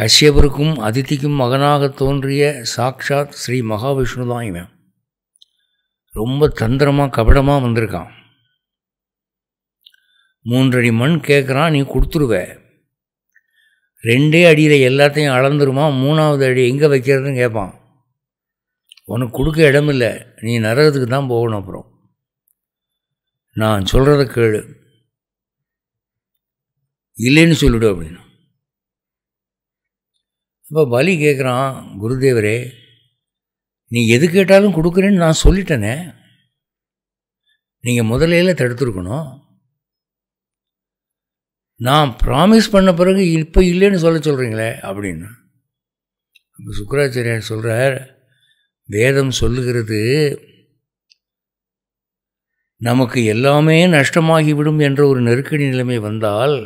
கஷ்யபருக்கும் அதித்திக்கும் மகனாக தோன்றிய சாக்ஷாத் ஸ்ரீ மகாவிஷ்ணு தான் இவன் ரொம்ப தந்திரமாக கபடமாக வந்திருக்கான் மூன்றடி மண் கேட்குறான் நீ கொடுத்துருவே ரெண்டே அடியில் எல்லாத்தையும் அளந்துருமா மூணாவது அடி எங்கே வைக்கிறதுன்னு கேட்பான் உனக்கு கொடுக்க இடமில்லை நீ நரகத்துக்கு தான் போகணும் அப்புறம் நான் சொல்கிறத கேளு இல்லைன்னு சொல்லிவிடு அப்படின்னு அப்போ பலி கேட்குறான் குருதேவரே நீ எது கேட்டாலும் கொடுக்குறேன்னு நான் சொல்லிட்டேனே நீங்கள் முதலையில் தடுத்துருக்கணும் நான் ப்ராமிஸ் பண்ண பிறகு இப்போ இல்லைன்னு சொல்ல சொல்கிறீங்களே அப்படின்னு அப்போ சுக்கராச்சாரியார் சொல்கிறார் வேதம் சொல்லுகிறது நமக்கு எல்லாமே நஷ்டமாகிவிடும் என்ற ஒரு நெருக்கடி நிலைமை வந்தால்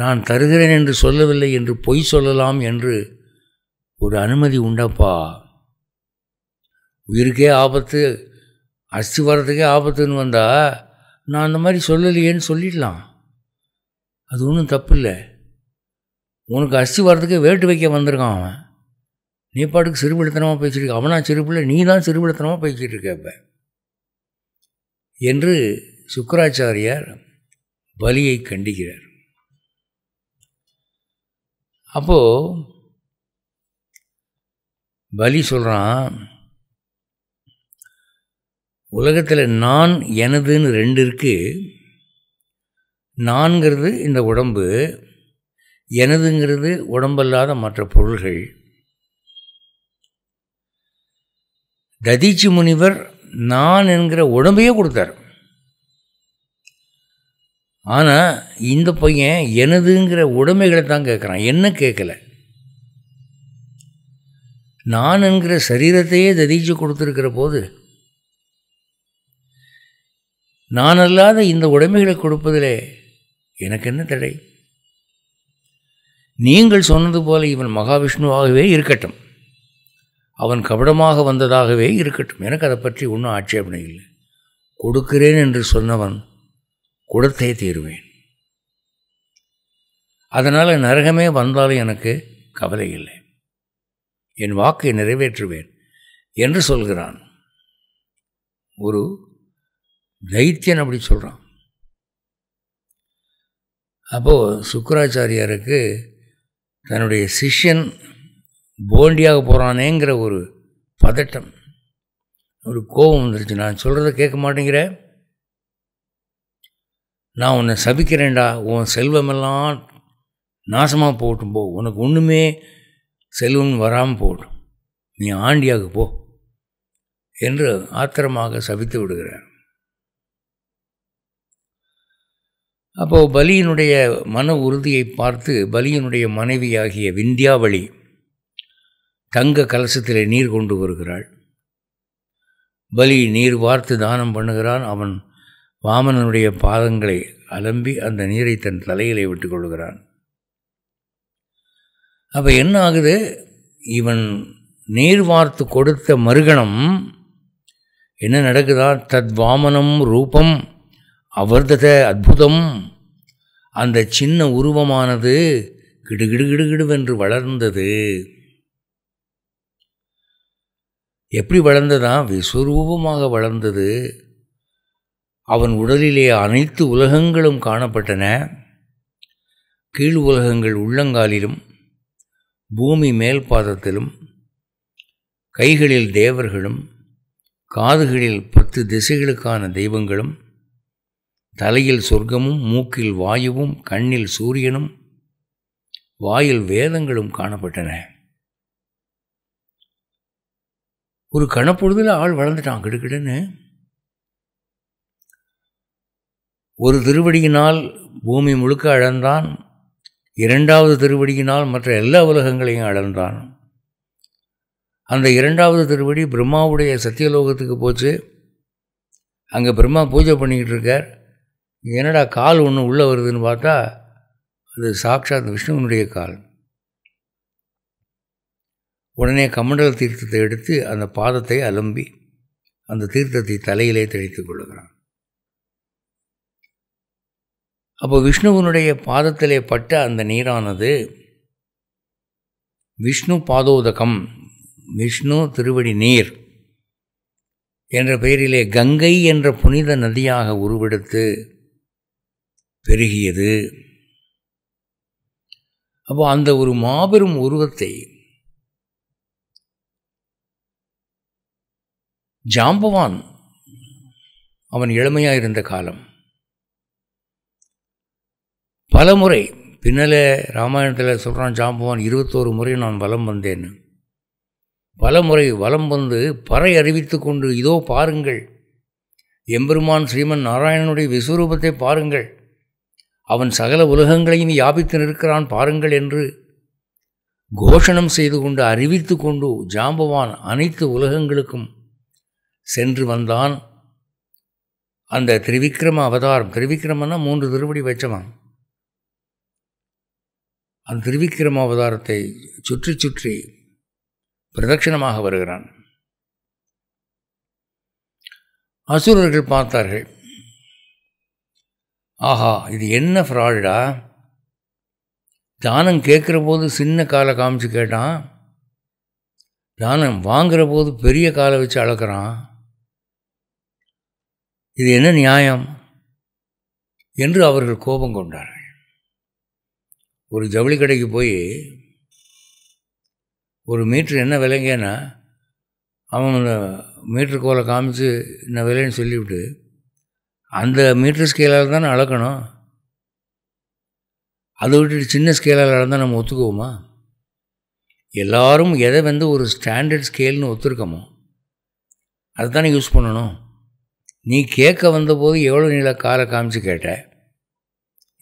நான் தருகிறேன் என்று சொல்லவில்லை என்று பொய் சொல்லலாம் என்று ஒரு அனுமதி உண்டப்பா உயிருக்கே ஆபத்து அஸ்தி வரத்துக்கே ஆபத்துன்னு வந்தால் நான் அந்த மாதிரி சொல்லலையேன்னு சொல்லிடலாம் அது ஒன்றும் தப்பு இல்லை உனக்கு அஸ்தி வர்றதுக்கு வேட்டு வைக்க வந்திருக்கான் அவன் நீ பாட்டுக்கு சிறுபடுத்தனமாக பேசிட்டு அவனா சிறுபிள்ளை நீ தான் சிறுபடுத்தனமாக பேசிகிட்டு இருக்க என்று சுக்கராச்சாரியார் பலியை கண்டிக்கிறார் அப்போது பலி சொல்கிறான் உலகத்தில் நான் எனதுன்னு ரெண்டு இருக்குது நான்கிறது இந்த உடம்பு எனதுங்கிறது உடம்பல்லாத மற்ற பொருள்கள் ததீச்சி முனிவர் நான் என்கிற உடம்பையே கொடுத்தார் ஆனால் இந்த பையன் எனதுங்கிற உடமைகளை தான் கேட்குறான் என்ன கேட்கல நான் என்கிற சரீரத்தையே ததீச்சு கொடுத்துருக்கிற போது நான் அல்லாத இந்த உடைமைகளை கொடுப்பதிலே எனக்கு என்ன தடை நீங்கள் சொன்னது போல இவன் மகாவிஷ்ணுவாகவே இருக்கட்டும் அவன் கபடமாக வந்ததாகவே இருக்கட்டும் எனக்கு அதை பற்றி ஒன்றும் ஆட்சேபனை இல்லை கொடுக்கிறேன் என்று சொன்னவன் கொடுத்தே தீருவேன் அதனால் நரகமே வந்தாலும் எனக்கு கவலை இல்லை என் வாக்கை நிறைவேற்றுவேன் என்று சொல்கிறான் ஒரு தைத்தியன் அப்படி சொல்கிறான் அப்போது சுக்கராச்சாரியாருக்கு தன்னுடைய சிஷ்யன் போண்டியாக போகிறானேங்கிற ஒரு பதட்டம் ஒரு கோபம் வந்துருச்சு நான் சொல்கிறத கேட்க மாட்டேங்கிற நான் உன்னை சபிக்கிறேன்டா உன் செல்வமெல்லாம் நாசமாக போகட்டும் போ உனக்கு ஒன்றுமே செல்வம் வராமல் போகட்டும் நீ ஆண்டியாக போ என்று ஆத்திரமாக சபித்து விடுகிறார் அப்போது பலியினுடைய மன உறுதியை பார்த்து பலியினுடைய மனைவியாகிய விந்தியாவளி தங்க கலசத்தில் நீர் கொண்டு வருகிறாள் பலி நீர் வார்த்து தானம் பண்ணுகிறான் அவன் வாமனனுடைய பாதங்களை அலம்பி அந்த நீரை தன் தலையிலே விட்டுக்கொள்கிறான் அப்போ என்ன ஆகுது இவன் நீர் வார்த்து கொடுத்த மறுகணம் என்ன நடக்குதா தத் வாமனம் ரூபம் அவர்தத அற்புதம் அந்த சின்ன உருவமானது கிடுகிடுகிடுகிடுவென்று வளர்ந்தது எப்படி வளர்ந்ததா விஸ்வரூபமாக வளர்ந்தது அவன் உடலிலே அனைத்து உலகங்களும் காணப்பட்டன கீழ் உலகங்கள் உள்ளங்காலிலும் பூமி மேல் பாதத்திலும் கைகளில் தேவர்களும் காதுகளில் பத்து திசைகளுக்கான தெய்வங்களும் தலையில் சொர்க்கமும் மூக்கில் வாயுவும் கண்ணில் சூரியனும் வாயில் வேதங்களும் காணப்பட்டன ஒரு கணப்பொழுதில் ஆள் வளர்ந்துட்டான் கிடுக்கிடுன்னு ஒரு திருவடியினால் பூமி முழுக்க அழந்தான் இரண்டாவது திருவடியினால் மற்ற எல்லா உலகங்களையும் அழந்தான் அந்த இரண்டாவது திருவடி பிரம்மாவுடைய சத்தியலோகத்துக்கு போச்சு அங்கே பிரம்மா பூஜை பண்ணிக்கிட்டு இருக்கார் என்னடா கால் ஒன்று உள்ளே வருதுன்னு பார்த்தா அது சாக்ஷாத் விஷ்ணுவனுடைய கால் உடனே கமண்டல தீர்த்தத்தை எடுத்து அந்த பாதத்தை அலம்பி அந்த தீர்த்தத்தை தலையிலே தெளித்து கொள்கிறான் அப்போ விஷ்ணுவனுடைய பாதத்திலே பட்ட அந்த நீரானது விஷ்ணு பாதோதகம் விஷ்ணு திருவடி நீர் என்ற பெயரிலே கங்கை என்ற புனித நதியாக உருவெடுத்து பெருகியது அப்போ அந்த ஒரு மாபெரும் உருவத்தை ஜாம்பவான் அவன் இளமையாக இருந்த காலம் பல முறை பின்னலே ராமாயணத்தில் சொல்கிறான் ஜாம்பவான் இருபத்தோரு முறை நான் வலம் வந்தேன் பல முறை வலம் வந்து பறை அறிவித்து கொண்டு இதோ பாருங்கள் எம்பெருமான் ஸ்ரீமன் நாராயணனுடைய விஸ்வரூபத்தை பாருங்கள் அவன் சகல உலகங்களையும் யாபித்து நிற்கிறான் பாருங்கள் என்று கோஷணம் செய்து கொண்டு அறிவித்து கொண்டு ஜாம்பவான் அனைத்து உலகங்களுக்கும் சென்று வந்தான் அந்த திரிவிக்ரம அவதாரம் திரிவிக்ரமன்னா மூன்று திருவடி வச்சவன் அந்த திருவிக்கிரம அவதாரத்தை சுற்றி சுற்றி பிரதட்சிணமாக வருகிறான் அசுரர்கள் பார்த்தார்கள் ஆஹா இது என்ன ஃப்ராடா தானம் கேட்குற போது சின்ன காலை காமிச்சு கேட்டான் தானம் வாங்குகிற போது பெரிய காலை வச்சு அளக்கிறான் இது என்ன நியாயம் என்று அவர்கள் கோபம் கொண்டார்கள் ஒரு ஜவுளி கடைக்கு போய் ஒரு மீட்ரு என்ன விலைங்கன்னா அவன் மீட்ரு கோலை காமிச்சு என்ன விலைன்னு சொல்லிவிட்டு அந்த மீட்டர் ஸ்கேலால் தானே அளக்கணும் அதை விட்டுட்டு சின்ன ஸ்கேலால் அளந்தால் நம்ம ஒத்துக்குவோமா எல்லோரும் எதை வந்து ஒரு ஸ்டாண்டர்ட் ஸ்கேல்னு ஒத்துருக்கமோ தானே யூஸ் பண்ணணும் நீ கேட்க வந்தபோது எவ்வளோ நீள காலை காமிச்சு கேட்ட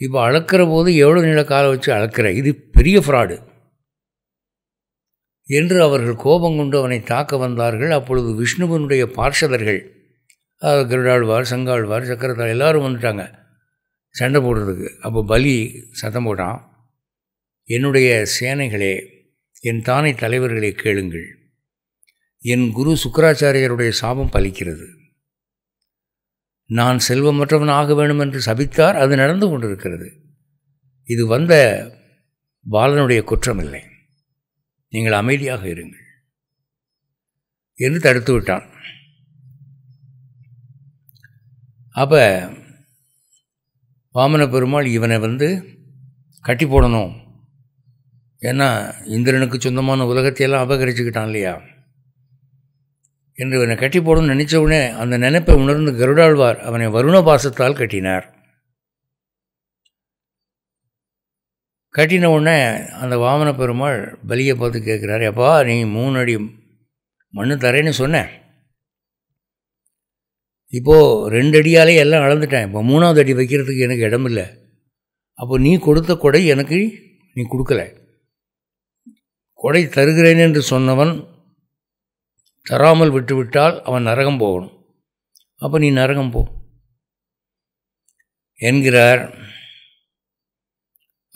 இப்போ அளக்கிற போது எவ்வளோ நீள காலை வச்சு அளக்கிற இது பெரிய ஃப்ராடு என்று அவர்கள் கோபம் கொண்டு அவனை தாக்க வந்தார்கள் அப்பொழுது விஷ்ணுவனுடைய பார்ஷதர்கள் கருடாழ்வார் சங்காழ்வார் சக்கரத்தாழ் எல்லோரும் வந்துட்டாங்க சண்டை போடுறதுக்கு அப்போ பலி சத்தம் போட்டான் என்னுடைய சேனைகளே என் தானை தலைவர்களை கேளுங்கள் என் குரு சுக்கராச்சாரியருடைய சாபம் பலிக்கிறது நான் செல்வமற்றவன் ஆக வேண்டும் என்று சபித்தார் அது நடந்து கொண்டிருக்கிறது இது வந்த பாலனுடைய குற்றமில்லை நீங்கள் அமைதியாக இருங்கள் என்று தடுத்து விட்டான் அப்போ வாமன பெருமாள் இவனை வந்து கட்டி போடணும் ஏன்னா இந்திரனுக்கு சொந்தமான உலகத்தையெல்லாம் அபகரிச்சுக்கிட்டான் இல்லையா என்று இவனை கட்டி போடணும்னு நினச்சவுடனே அந்த நினைப்பை உணர்ந்து கருடாழ்வார் அவனை வருண பாசத்தால் கட்டினார் கட்டின உடனே அந்த வாமன பெருமாள் பலியை பார்த்து கேட்குறாரு அப்பா நீ மூணு அடி மண்ணு தரேன்னு சொன்னேன் இப்போது ரெண்டு அடியாலே எல்லாம் அளந்துட்டேன் இப்போ மூணாவது அடி வைக்கிறதுக்கு எனக்கு இடமில்லை அப்போ நீ கொடுத்த கொடை எனக்கு நீ கொடுக்கல கொடை தருகிறேன் என்று சொன்னவன் தராமல் விட்டுவிட்டால் அவன் நரகம் போகணும் அப்போ நீ நரகம் போ என்கிறார்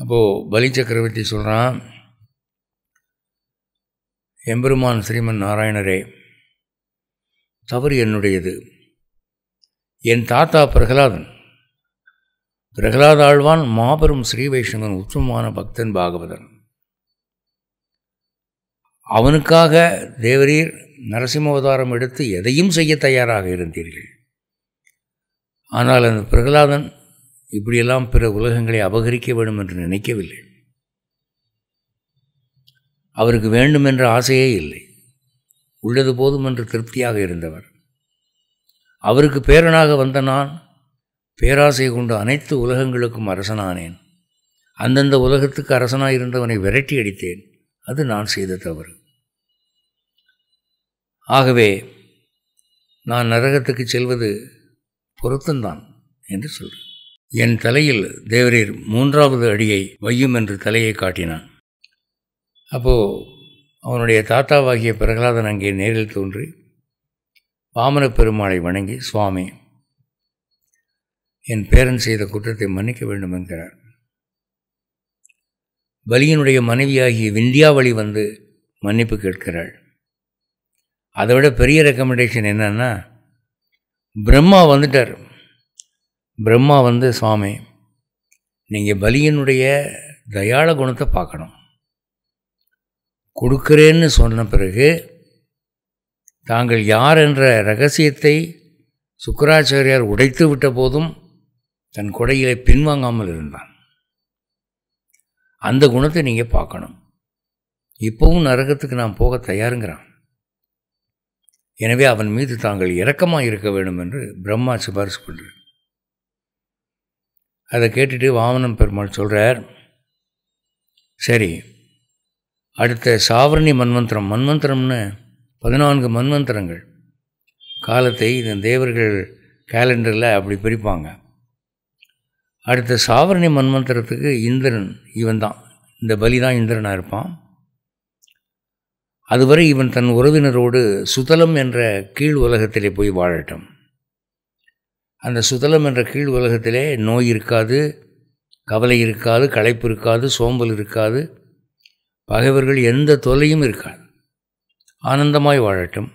அப்போது பலி சக்கரவர்த்தி சொல்கிறான் எம்பெருமான் ஸ்ரீமன் நாராயணரே தவறு என்னுடையது என் தாத்தா பிரகலாதன் பிரகலாத ஆழ்வான் மாபெரும் ஸ்ரீ வைஷ்ணவன் உத்தமமான பக்தன் பாகவதன் அவனுக்காக தேவரீர் நரசிம்மவதாரம் எடுத்து எதையும் செய்ய தயாராக இருந்தீர்கள் ஆனால் அந்த பிரகலாதன் இப்படியெல்லாம் பிற உலகங்களை அபகரிக்க வேண்டும் என்று நினைக்கவில்லை அவருக்கு வேண்டும் என்ற ஆசையே இல்லை உள்ளது போதும் என்று திருப்தியாக இருந்தவர் அவருக்கு பேரனாக வந்த நான் பேராசை கொண்டு அனைத்து உலகங்களுக்கும் அரசனானேன் அந்தந்த உலகத்துக்கு அரசனாக இருந்தவனை விரட்டி அடித்தேன் அது நான் செய்த தவறு ஆகவே நான் நரகத்துக்கு செல்வது பொருத்தந்தான் என்று சொல்கிறேன் என் தலையில் தேவரீர் மூன்றாவது அடியை வையும் என்று தலையை காட்டினான் அப்போது அவனுடைய தாத்தாவாகிய பிரகலாதன் அங்கே நேரில் தோன்றி வாமன பெருமாளை வணங்கி சுவாமி என் பேரன் செய்த குற்றத்தை மன்னிக்க வேண்டும் என்கிறார் பலியனுடைய மனைவியாகிய விந்தியாவளி வந்து மன்னிப்பு கேட்கிறாள் அதை விட பெரிய ரெக்கமெண்டேஷன் என்னென்னா பிரம்மா வந்துட்டார் பிரம்மா வந்து சுவாமி நீங்கள் பலியனுடைய தயாள குணத்தை பார்க்கணும் கொடுக்குறேன்னு சொன்ன பிறகு தாங்கள் யார் என்ற ரகசியத்தை சுக்கராச்சாரியார் உடைத்து விட்ட போதும் தன் கொடையிலே பின்வாங்காமல் இருந்தான் அந்த குணத்தை நீங்கள் பார்க்கணும் இப்போவும் நரகத்துக்கு நான் போக தயாருங்கிறான் எனவே அவன் மீது தாங்கள் இரக்கமாக இருக்க வேண்டும் என்று பிரம்மா சிபாரிசு பண்ணுறார் அதை கேட்டுட்டு வாமனம் பெருமாள் சொல்கிறார் சரி அடுத்த சாவரணி மன்வந்திரம் மன்வந்திரம்னு பதினான்கு மன்வந்தரங்கள் காலத்தை இந்த தேவர்கள் கேலண்டரில் அப்படி பிரிப்பாங்க அடுத்த சாவரணி மன்வந்தரத்துக்கு இந்திரன் இவன் தான் இந்த பலி தான் இந்திரனாக இருப்பான் அதுவரை இவன் தன் உறவினரோடு சுதலம் என்ற கீழ் உலகத்திலே போய் வாழட்டும் அந்த சுதலம் என்ற கீழ் உலகத்திலே நோய் இருக்காது கவலை இருக்காது களைப்பு இருக்காது சோம்பல் இருக்காது பகைவர்கள் எந்த தொலையும் இருக்காது ஆனந்தமாய் வாழட்டும்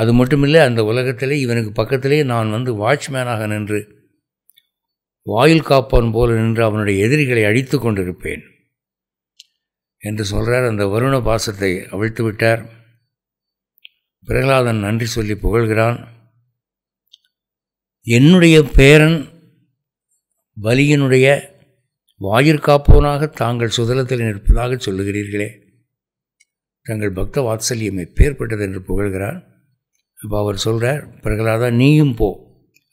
அது மட்டுமில்லை அந்த உலகத்திலே இவனுக்கு பக்கத்திலே நான் வந்து வாட்ச்மேனாக நின்று வாயில் காப்பான் போல நின்று அவனுடைய எதிரிகளை அழித்து கொண்டிருப்பேன் என்று சொல்கிறார் அந்த வருண பாசத்தை அவிழ்த்து விட்டார் பிரகலாதன் நன்றி சொல்லி புகழ்கிறான் என்னுடைய பேரன் பலியினுடைய வாயிற்காப்போனாக தாங்கள் சுதலத்தில் நிற்பதாக சொல்லுகிறீர்களே தங்கள் பக்த வாத்சல்யம் எப்பேற்பட்டது என்று புகழ்கிறார் இப்போ அவர் சொல்கிறார் பிரகலாதா நீயும் போ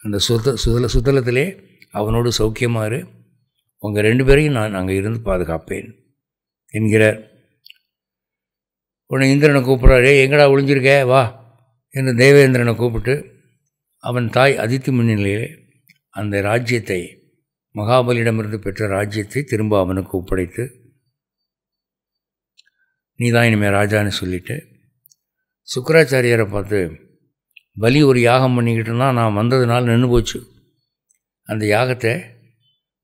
அந்த சுத சுதல சுதலத்திலே அவனோடு சௌக்கியமாறு உங்கள் ரெண்டு பேரையும் நான் அங்கே இருந்து பாதுகாப்பேன் என்கிறார் உன்னை இந்திரனை கூப்பிட்றாரு எங்கடா ஒளிஞ்சிருக்கே வா என்று தேவேந்திரனை கூப்பிட்டு அவன் தாய் அதித்தி முன்னிலையிலே அந்த ராஜ்யத்தை மகாபலியிடமிருந்து பெற்ற ராஜ்யத்தை திரும்ப அவனுக்கு ஒப்படைத்து நீ தான் இனிமேல் ராஜான்னு சொல்லிவிட்டு சுக்கராச்சாரியரை பார்த்து பலி ஒரு யாகம் பண்ணிக்கிட்டு நான் வந்ததுனால நின்று போச்சு அந்த யாகத்தை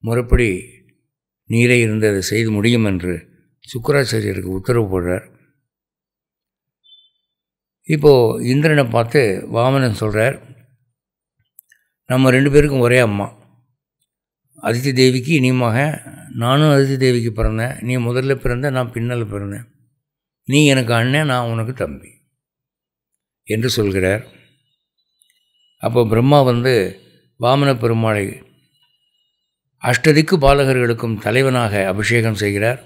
முறைப்படி நீரே இருந்து அதை செய்து முடியும் என்று சுக்கராச்சாரியருக்கு உத்தரவு போடுறார் இப்போது இந்திரனை பார்த்து வாமனன் சொல்கிறார் நம்ம ரெண்டு பேருக்கும் ஒரே அம்மா அதித்தி தேவிக்கு இனிமாக நானும் அதித்தி தேவிக்கு பிறந்தேன் நீ முதல்ல பிறந்த நான் பின்னால் பிறந்தேன் நீ எனக்கு அண்ணன் நான் உனக்கு தம்பி என்று சொல்கிறார் அப்போ பிரம்மா வந்து வாமன பெருமாளை அஷ்டதிக்கு பாலகர்களுக்கும் தலைவனாக அபிஷேகம் செய்கிறார்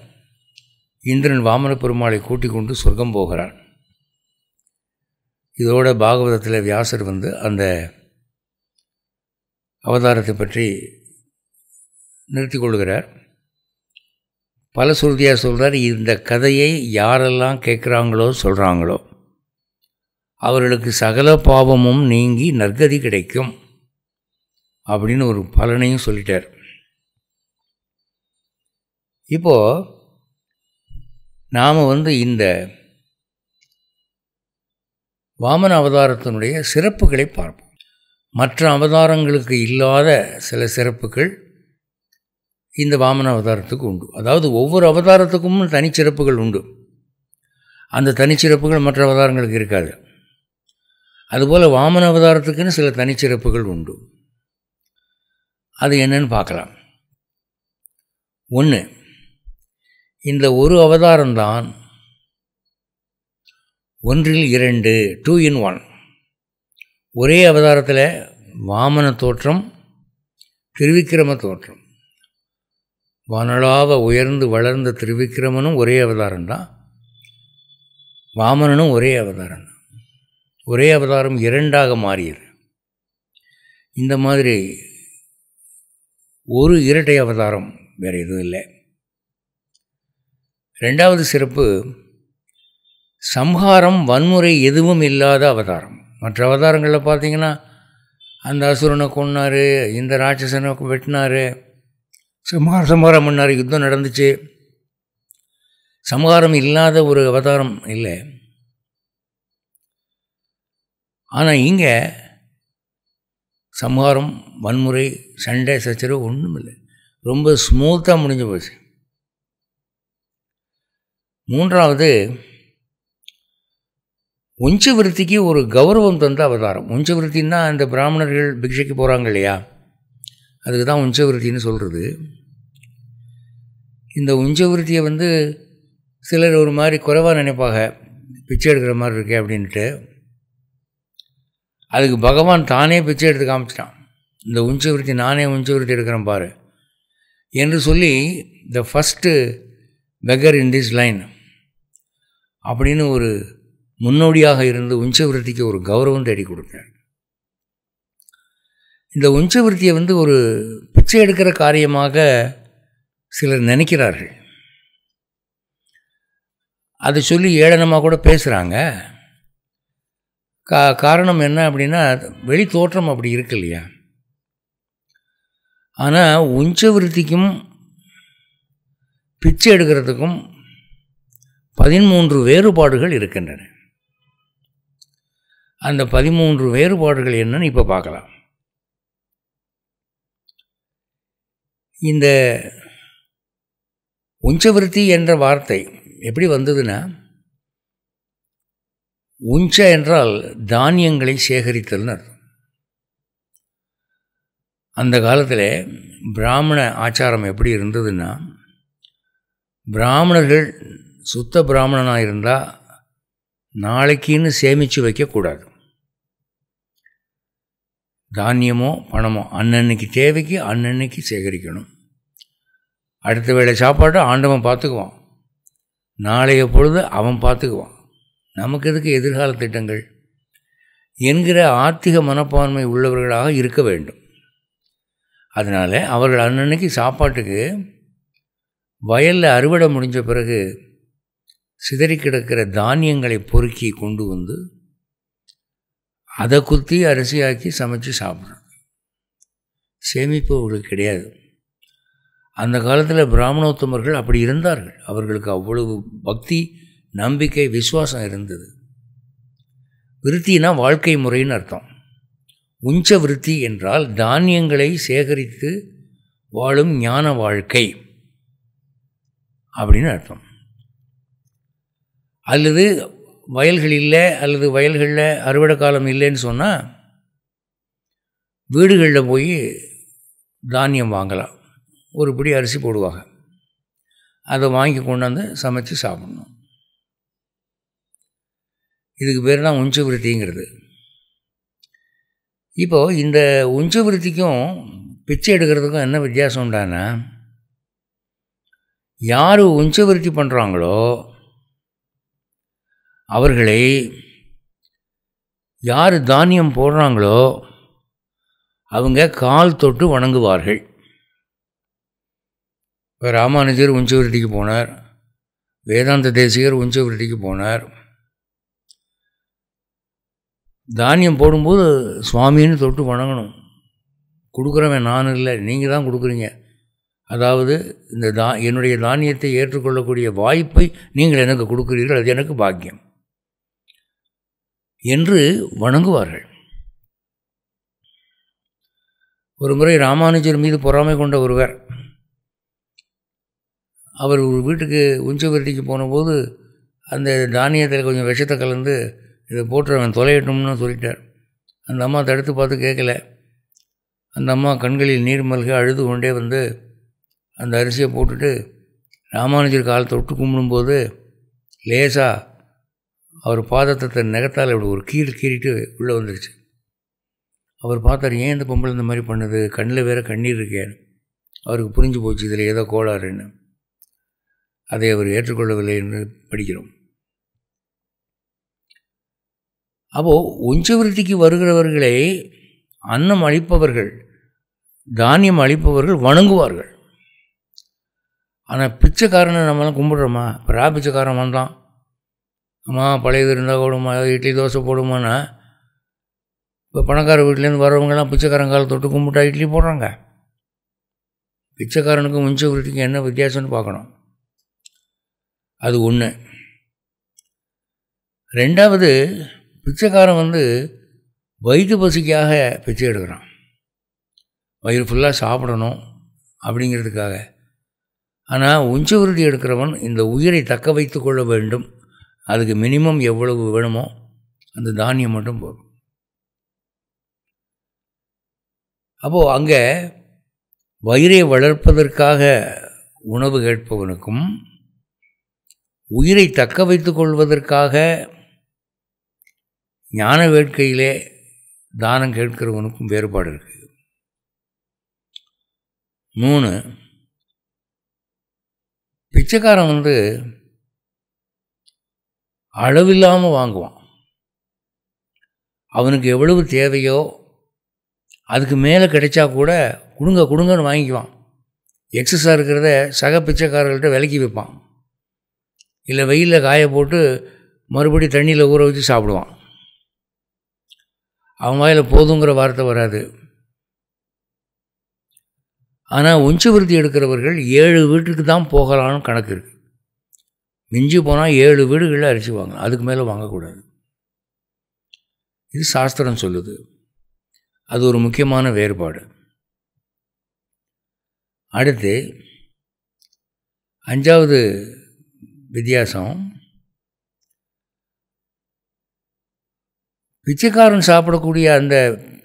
இந்திரன் வாமன பெருமாளை கூட்டிக் கொண்டு சொர்க்கம் போகிறான் இதோட பாகவதத்தில் வியாசர் வந்து அந்த அவதாரத்தை பற்றி நிறுத்திக் கொள்கிறார் சுருதியார் சொல்கிறார் இந்த கதையை யாரெல்லாம் கேட்குறாங்களோ சொல்கிறாங்களோ அவர்களுக்கு சகல பாவமும் நீங்கி நற்கதி கிடைக்கும் அப்படின்னு ஒரு பலனையும் சொல்லிட்டார் இப்போது நாம் வந்து இந்த வாமன அவதாரத்தினுடைய சிறப்புகளை பார்ப்போம் மற்ற அவதாரங்களுக்கு இல்லாத சில சிறப்புகள் இந்த வாமன அவதாரத்துக்கு உண்டு அதாவது ஒவ்வொரு அவதாரத்துக்கும் தனிச்சிறப்புகள் உண்டு அந்த தனிச்சிறப்புகள் மற்ற அவதாரங்களுக்கு இருக்காது அதுபோல் வாமன அவதாரத்துக்குன்னு சில தனிச்சிறப்புகள் உண்டு அது என்னன்னு பார்க்கலாம் ஒன்று இந்த ஒரு அவதாரம்தான் ஒன்றில் இரண்டு டூ இன் ஒன் ஒரே அவதாரத்தில் வாமன தோற்றம் திருவிக்கிரம தோற்றம் வானளாவ உயர்ந்து வளர்ந்த திருவிக்கிரமனும் ஒரே அவதாரம் தான் வாமனனும் ஒரே அவதாரம் தான் ஒரே அவதாரம் இரண்டாக மாறியது இந்த மாதிரி ஒரு இரட்டை அவதாரம் வேறு எதுவும் இல்லை ரெண்டாவது சிறப்பு சம்ஹாரம் வன்முறை எதுவும் இல்லாத அவதாரம் மற்ற அவதாரங்களில் பார்த்திங்கன்னா அந்த அசுரனை கொன்னார் இந்த ராட்சசனை வெட்டினார் சம்ஹார சம்ஹாரம் பண்ணார் யுத்தம் நடந்துச்சு சம்ஹாரம் இல்லாத ஒரு அவதாரம் இல்லை ஆனால் இங்கே சம்ஹாரம் வன்முறை சண்டை சச்சரவு ஒன்றும் இல்லை ரொம்ப ஸ்மூத்தாக முடிஞ்சு போச்சு மூன்றாவது உஞ்சவிருத்திக்கு ஒரு கௌரவம் தந்த அவதாரம் உஞ்சவிருத்தின்னா அந்த பிராமணர்கள் பிக்ஷைக்கு போகிறாங்க இல்லையா அதுக்கு தான் உஞ்சவிருத்தின்னு சொல்கிறது இந்த உஞ்சவருத்தியை வந்து சிலர் ஒரு மாதிரி குறைவாக நினைப்பாங்க பிச்சை எடுக்கிற மாதிரி இருக்கே அப்படின்ட்டு அதுக்கு பகவான் தானே பிச்சை எடுத்து காமிச்சிட்டான் இந்த உஞ்சவருத்தி நானே உஞ்சவருத்தி எடுக்கிறேன் பாரு என்று சொல்லி the first beggar in this line அப்படின்னு ஒரு முன்னோடியாக இருந்து உஞ்சவருத்திக்கு ஒரு கௌரவம் தேடி கொடுத்தார் இந்த உஞ்சவருத்தியை வந்து ஒரு பிச்சை எடுக்கிற காரியமாக சிலர் நினைக்கிறார்கள் அதை சொல்லி ஏளனமாக கூட பேசுகிறாங்க கா காரணம் என்ன அப்படின்னா வெளி தோற்றம் அப்படி இருக்கு இல்லையா ஆனால் உஞ்சவிருத்திக்கும் பிச்சை எடுக்கிறதுக்கும் பதிமூன்று வேறுபாடுகள் இருக்கின்றன அந்த பதிமூன்று வேறுபாடுகள் என்னன்னு இப்போ பார்க்கலாம் இந்த உஞ்சவருத்தி என்ற வார்த்தை எப்படி வந்ததுன்னா உஞ்ச என்றால் தானியங்களை சேகரித்தல்னர் அந்த காலத்தில் பிராமண ஆச்சாரம் எப்படி இருந்ததுன்னா பிராமணர்கள் சுத்த பிராமணனாக இருந்தால் நாளைக்குன்னு சேமித்து வைக்கக்கூடாது தானியமோ பணமோ அன்னன்னைக்கு தேவைக்கு அன்னன்னைக்கு சேகரிக்கணும் அடுத்த வேளை சாப்பாட்டை ஆண்டவன் பார்த்துக்குவான் நாளைய பொழுது அவன் பார்த்துக்குவான் நமக்கு எதுக்கு எதிர்கால திட்டங்கள் என்கிற ஆத்திக மனப்பான்மை உள்ளவர்களாக இருக்க வேண்டும் அதனால் அவர்கள் அன்னன்னைக்கு சாப்பாட்டுக்கு வயலில் அறுவடை முடிஞ்ச பிறகு சிதறி கிடக்கிற தானியங்களை பொறுக்கி கொண்டு வந்து அதை குத்தி அரிசியாக்கி சமைச்சு சாப்பிட்றது சேமிப்பு அவங்களுக்கு கிடையாது அந்த காலத்தில் பிராமணோத்தமர்கள் அப்படி இருந்தார்கள் அவர்களுக்கு அவ்வளவு பக்தி நம்பிக்கை விசுவாசம் இருந்தது விருத்தினா வாழ்க்கை முறைன்னு அர்த்தம் உஞ்ச விருத்தி என்றால் தானியங்களை சேகரித்து வாழும் ஞான வாழ்க்கை அப்படின்னு அர்த்தம் அல்லது வயல்கள் இல்லை அல்லது வயல்களில் அறுவடை காலம் இல்லைன்னு சொன்னால் வீடுகளில் போய் தானியம் வாங்கலாம் ஒரு பிடி அரிசி போடுவாங்க அதை வாங்கி கொண்டாந்து சமைச்சு சாப்பிடணும் இதுக்கு பேர் தான் உஞ்ச விருத்திங்கிறது இப்போது இந்த உஞ்ச விருத்திக்கும் பிச்சை எடுக்கிறதுக்கும் என்ன வித்தியாசம் உண்டானா யார் உஞ்ச விருத்தி பண்ணுறாங்களோ அவர்களை யார் தானியம் போடுறாங்களோ அவங்க கால் தொட்டு வணங்குவார்கள் இப்போ ராமானுஜர் உஞ்சவரட்டிக்கு போனார் வேதாந்த தேசிகர் உஞ்சவரட்டிக்கு போனார் தானியம் போடும்போது சுவாமின்னு தொட்டு வணங்கணும் கொடுக்குறவன் நான் இல்லை நீங்கள் தான் கொடுக்குறீங்க அதாவது இந்த தா என்னுடைய தானியத்தை ஏற்றுக்கொள்ளக்கூடிய வாய்ப்பை நீங்கள் எனக்கு கொடுக்குறீர்கள் அது எனக்கு பாக்கியம் என்று வணங்குவார்கள் ஒரு முறை ராமானுஜர் மீது பொறாமை கொண்ட ஒருவர் அவர் வீட்டுக்கு உஞ்சவரட்டிக்கு போனபோது அந்த தானியத்தில் கொஞ்சம் விஷத்தை கலந்து இதை போட்டு அவன் தொலையட்டும்னு சொல்லிட்டார் அந்த அம்மா தடுத்து பார்த்து கேட்கல அந்த அம்மா கண்களில் நீர் மல்க அழுது கொண்டே வந்து அந்த அரிசியை போட்டுட்டு ராமானுஜர் காலத்தை விட்டு கும்பிடும்போது லேசாக அவர் பாதத்தை நகத்தால் இப்படி ஒரு கீழ் கீறிட்டு உள்ளே வந்துருச்சு அவர் பார்த்தார் ஏன் இந்த பொம்பளை இந்த மாதிரி பண்ணுது கண்ணில் வேறு கண்ணீர் இருக்கேன் அவருக்கு புரிஞ்சு போச்சு இதில் ஏதோ கோளாறுன்னு அதை அவர் ஏற்றுக்கொள்ளவில்லை என்று படிக்கிறோம் அப்போது உஞ்சவிருத்திக்கு வருகிறவர்களை அன்னம் அளிப்பவர்கள் தானியம் அளிப்பவர்கள் வணங்குவார்கள் ஆனால் பிச்சைக்காரனை நம்மளாம் கும்பிடுறோமா இப்போ ரா பிச்சைக்காரன் வந்தான் அம்மா பழையது இருந்தால் போடுமா இட்லி தோசை போடுமானா இப்போ பணக்கார வீட்டிலேருந்து வர்றவங்கெல்லாம் பிச்சைக்காரன் காலை தொட்டு கும்பிட்டா இட்லி போடுறாங்க பிச்சைக்காரனுக்கும் முஞ்சவருக்கும் என்ன வித்தியாசம்னு பார்க்கணும் அது ஒன்று ரெண்டாவது பிச்சைக்காரன் வந்து வயிற்று பசிக்காக பிச்சை எடுக்கிறான் வயிறு ஃபுல்லாக சாப்பிடணும் அப்படிங்கிறதுக்காக ஆனால் உறுதி எடுக்கிறவன் இந்த உயிரை தக்க வைத்து கொள்ள வேண்டும் அதுக்கு மினிமம் எவ்வளவு வேணுமோ அந்த தானியம் மட்டும் போதும் அப்போது அங்கே வயிறை வளர்ப்பதற்காக உணவு கேட்பவனுக்கும் உயிரை தக்க வைத்து கொள்வதற்காக ஞான வேட்கையிலே தானம் கேட்கிறவனுக்கும் வேறுபாடு இருக்குது மூணு பிச்சைக்காரன் வந்து அளவில்லாமல் வாங்குவான் அவனுக்கு எவ்வளவு தேவையோ அதுக்கு மேலே கிடைச்சா கூட கொடுங்க கொடுங்கன்னு வாங்கிக்குவான் எக்ஸஸாக இருக்கிறத சக பிச்சைக்காரர்கள்ட்ட விலக்கி வைப்பான் இல்லை வெயிலில் காய போட்டு மறுபடி தண்ணியில் ஊற வச்சு சாப்பிடுவான் அவன் வாயில் போதுங்கிற வார்த்தை வராது ஆனால் உஞ்சி விருத்தி எடுக்கிறவர்கள் ஏழு வீட்டுக்கு தான் போகலான்னு கணக்கு இருக்குது மிஞ்சி போனால் ஏழு வீடுகளில் அரிசி வாங்கலாம் அதுக்கு மேலே வாங்கக்கூடாது இது சாஸ்திரம் சொல்லுது அது ஒரு முக்கியமான வேறுபாடு அடுத்து அஞ்சாவது வித்தியாசம் பிச்சைக்காரன் சாப்பிடக்கூடிய அந்த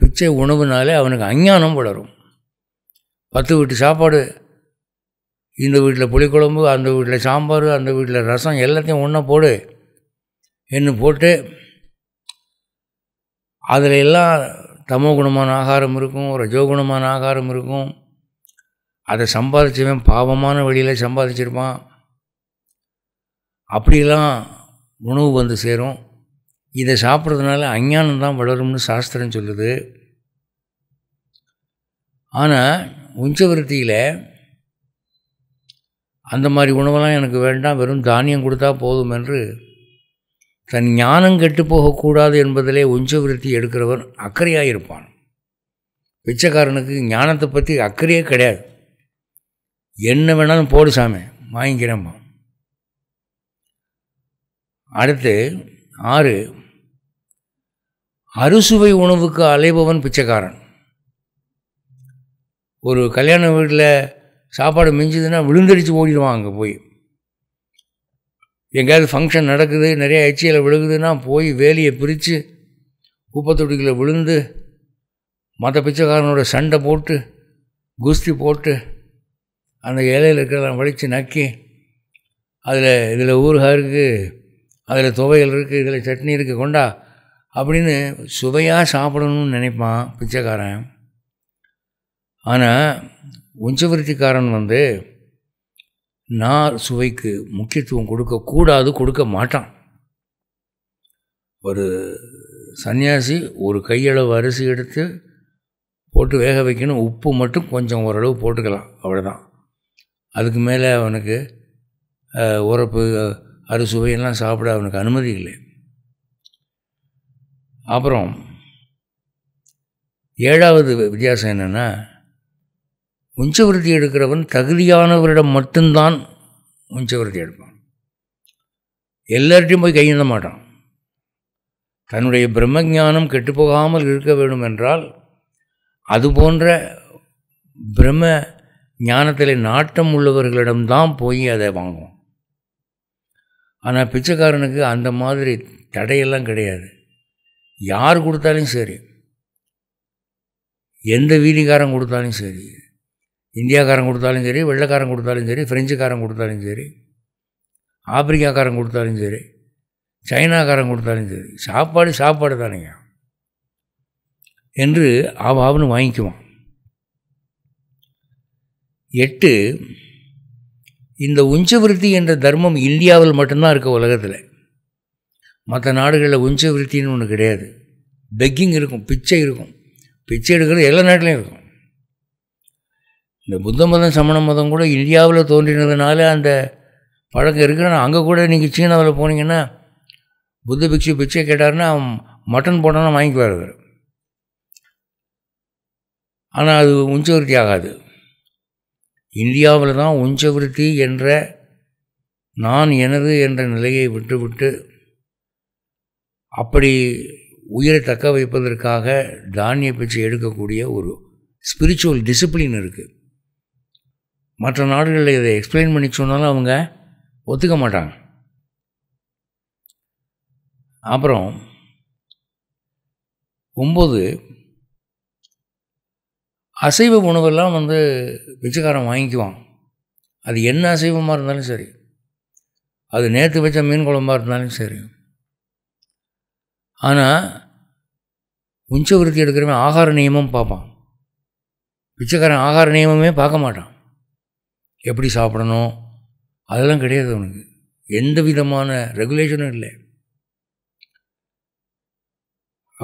பிச்சை உணவுனாலே அவனுக்கு அஞ்ஞானம் வளரும் பத்து வீட்டு சாப்பாடு இந்த வீட்டில் புளிக்குழம்பு அந்த வீட்டில் சாம்பார் அந்த வீட்டில் ரசம் எல்லாத்தையும் ஒன்றா போடு என்ன போட்டு அதில் எல்லாம் தமோ குணமான ஆகாரம் இருக்கும் ரஜோகுணமான ஆகாரம் இருக்கும் அதை சம்பாதிச்சவன் பாவமான வழியில் சம்பாதிச்சிருப்பான் அப்படிலாம் உணவு வந்து சேரும் இதை சாப்பிட்றதுனால அஞ்ஞானம் தான் வளரும்னு சாஸ்திரம் சொல்லுது ஆனால் உஞ்சவருத்தியில் அந்த மாதிரி உணவெல்லாம் எனக்கு வேண்டாம் வெறும் தானியம் கொடுத்தா போதும் என்று தன் ஞானம் கெட்டு போகக்கூடாது என்பதிலே உஞ்சவிருத்தி எடுக்கிறவர் அக்கறையாக இருப்பான் பிச்சைக்காரனுக்கு ஞானத்தை பற்றி அக்கறையே கிடையாது என்ன வேணாலும் போடு சாமி வாங்கிக்கிறேம்மா அடுத்து ஆறு அறுசுவை உணவுக்கு அலைபவன் பிச்சைக்காரன் ஒரு கல்யாண வீட்டில் சாப்பாடு மிஞ்சுதுன்னா விழுந்தடிச்சு ஓடிடுவான் அங்கே போய் எங்கேயாவது ஃபங்க்ஷன் நடக்குது நிறைய எச்சியில் விழுகுதுன்னா போய் வேலியை பிரித்து குப்பத்தொட்டிக்கில் விழுந்து மற்ற பிச்சைக்காரனோட சண்டை போட்டு குஸ்தி போட்டு அந்த இலையில் இருக்கிறதெல்லாம் வலித்து நக்கி அதில் இதில் ஊருகாருக்கு அதில் துவையல் இருக்குது இதில் சட்னி இருக்குது கொண்டா அப்படின்னு சுவையாக சாப்பிடணும்னு நினைப்பான் பிச்சைக்காரன் ஆனால் உஞ்சவருத்திக்காரன் வந்து நார் சுவைக்கு முக்கியத்துவம் கொடுக்கக்கூடாது கொடுக்க மாட்டான் ஒரு சன்னியாசி ஒரு கையளவு அரிசி எடுத்து போட்டு வேக வைக்கணும் உப்பு மட்டும் கொஞ்சம் ஓரளவு போட்டுக்கலாம் அவ்வளோதான் அதுக்கு மேலே அவனுக்கு உரப்பு அது சுவையெல்லாம் சாப்பிட அவனுக்கு அனுமதி இல்லை அப்புறம் ஏழாவது வித்தியாசம் என்னென்னா உஞ்சவருத்தி எடுக்கிறவன் தகுதியானவரிடம் மட்டும்தான் உஞ்சவருத்தி எடுப்பான் எல்லார்ட்டையும் போய் கையெழுத மாட்டான் தன்னுடைய பிரம்மஞானம் கெட்டுப்போகாமல் இருக்க வேண்டும் என்றால் அது போன்ற பிரம்ம ஞானத்தில் நாட்டம் உள்ளவர்களிடம்தான் போய் அதை வாங்குவோம் ஆனால் பிச்சைக்காரனுக்கு அந்த மாதிரி தடையெல்லாம் கிடையாது யார் கொடுத்தாலும் சரி எந்த வீதிக்காரன் கொடுத்தாலும் சரி இந்தியாக்காரன் கொடுத்தாலும் சரி வெள்ளைக்காரன் கொடுத்தாலும் சரி ஃப்ரெஞ்சுக்காரன் கொடுத்தாலும் சரி ஆப்பிரிக்காக்காரன் கொடுத்தாலும் சரி சைனாக்காரன் கொடுத்தாலும் சரி சாப்பாடு சாப்பாடு தானேங்க என்று அவ அவனு வாங்கிக்குவான் எட்டு இந்த உஞ்சவிருத்தி என்ற தர்மம் இந்தியாவில் மட்டும்தான் இருக்குது உலகத்தில் மற்ற நாடுகளில் உஞ்சவிருத்தின்னு ஒன்று கிடையாது பெக்கிங் இருக்கும் பிச்சை இருக்கும் பிச்சை எடுக்கிறது எல்லா நாட்டிலையும் இருக்கும் இந்த புத்த மதம் சமண மதம் கூட இந்தியாவில் தோன்றினதுனால அந்த பழக்கம் இருக்குன்னா அங்கே கூட நீங்கள் சீனாவில் போனீங்கன்னா புத்த பிக்ஷு பிச்சை கேட்டார்னா அவன் மட்டன் போட்டோன்னா வாங்கிக்குவார் அவர் ஆனால் அது உஞ்சவர்த்தி ஆகாது இந்தியாவில் தான் உஞ்சவிருத்தி என்ற நான் எனது என்ற நிலையை விட்டுவிட்டு அப்படி உயிரை தக்க வைப்பதற்காக தானிய பிச்சை எடுக்கக்கூடிய ஒரு ஸ்பிரிச்சுவல் டிசிப்ளின் இருக்குது மற்ற நாடுகளில் இதை எக்ஸ்பிளைன் பண்ணி சொன்னாலும் அவங்க ஒத்துக்க மாட்டாங்க அப்புறம் ஒம்பது அசைவ உணவெல்லாம் வந்து பிச்சைக்காரன் வாங்கிக்குவான் அது என்ன அசைவமாக இருந்தாலும் சரி அது நேற்று வச்ச மீன் குழம்பாக இருந்தாலும் சரி ஆனால் உஞ்சவருத்தி எடுக்கிறவன் ஆகார நியமம் பார்ப்பான் பிச்சைக்காரன் ஆகார நியமமே பார்க்க மாட்டான் எப்படி சாப்பிடணும் அதெல்லாம் கிடையாது அவனுக்கு எந்த விதமான ரெகுலேஷனும் இல்லை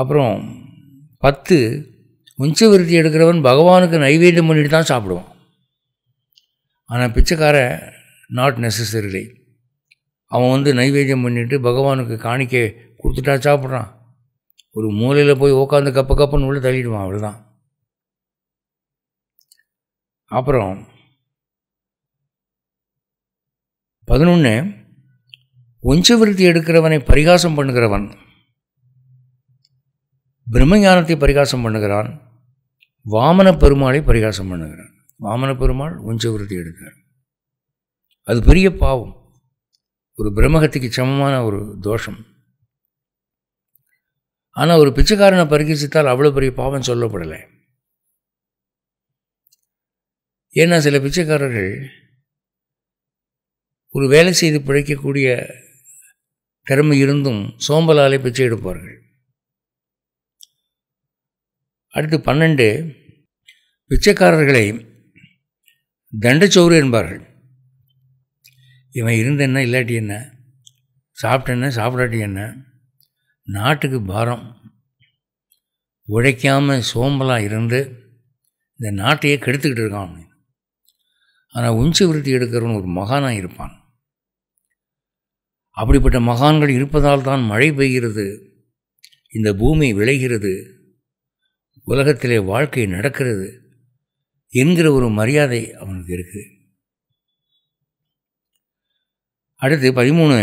அப்புறம் பத்து விருத்தி எடுக்கிறவன் பகவானுக்கு நைவேத்தியம் பண்ணிட்டு தான் சாப்பிடுவான் ஆனால் பிச்சைக்காரன் நாட் நெசசரிலே அவன் வந்து நைவேத்தியம் பண்ணிவிட்டு பகவானுக்கு காணிக்க கொடுத்துட்டா சாப்பிட்றான் ஒரு மூலையில் போய் உக்காந்து கப்ப கப்புன்னு உள்ளே தள்ளிடுவான் அவ்வளோதான் அப்புறம் பதினொன்று ஒஞ்சவிருத்தி எடுக்கிறவனை பரிகாசம் பண்ணுகிறவன் பிரம்மஞானத்தை பரிகாசம் பண்ணுகிறான் வாமன பெருமாளை பரிகாசம் பண்ணுகிறார் வாமன பெருமாள் உஞ்சவருத்தி எடுக்கிறார் அது பெரிய பாவம் ஒரு பிரம்மகத்துக்கு சமமான ஒரு தோஷம் ஆனால் ஒரு பிச்சைக்காரனை பரிகசித்தால் அவ்வளோ பெரிய பாவம் சொல்லப்படலை ஏன்னா சில பிச்சைக்காரர்கள் ஒரு வேலை செய்து பிழைக்கக்கூடிய திறமை இருந்தும் சோம்பலாலே பிச்சை எடுப்பார்கள் அடுத்து பன்னெண்டு பிச்சைக்காரர்களை தண்டச்சோறு என்பார்கள் இவன் இருந்த என்ன இல்லாட்டி என்ன சாப்பிட்ட என்ன சாப்பிடாட்டி என்ன நாட்டுக்கு பாரம் உழைக்காமல் சோம்பலாக இருந்து இந்த நாட்டையே கெடுத்துக்கிட்டு இருக்கான் அவன் ஆனால் உஞ்சி விருத்தி எடுக்கிறவன் ஒரு மகானாக இருப்பான் அப்படிப்பட்ட மகான்கள் இருப்பதால் தான் மழை பெய்கிறது இந்த பூமி விளைகிறது உலகத்திலே வாழ்க்கை நடக்கிறது என்கிற ஒரு மரியாதை அவனுக்கு இருக்குது அடுத்து பதிமூணு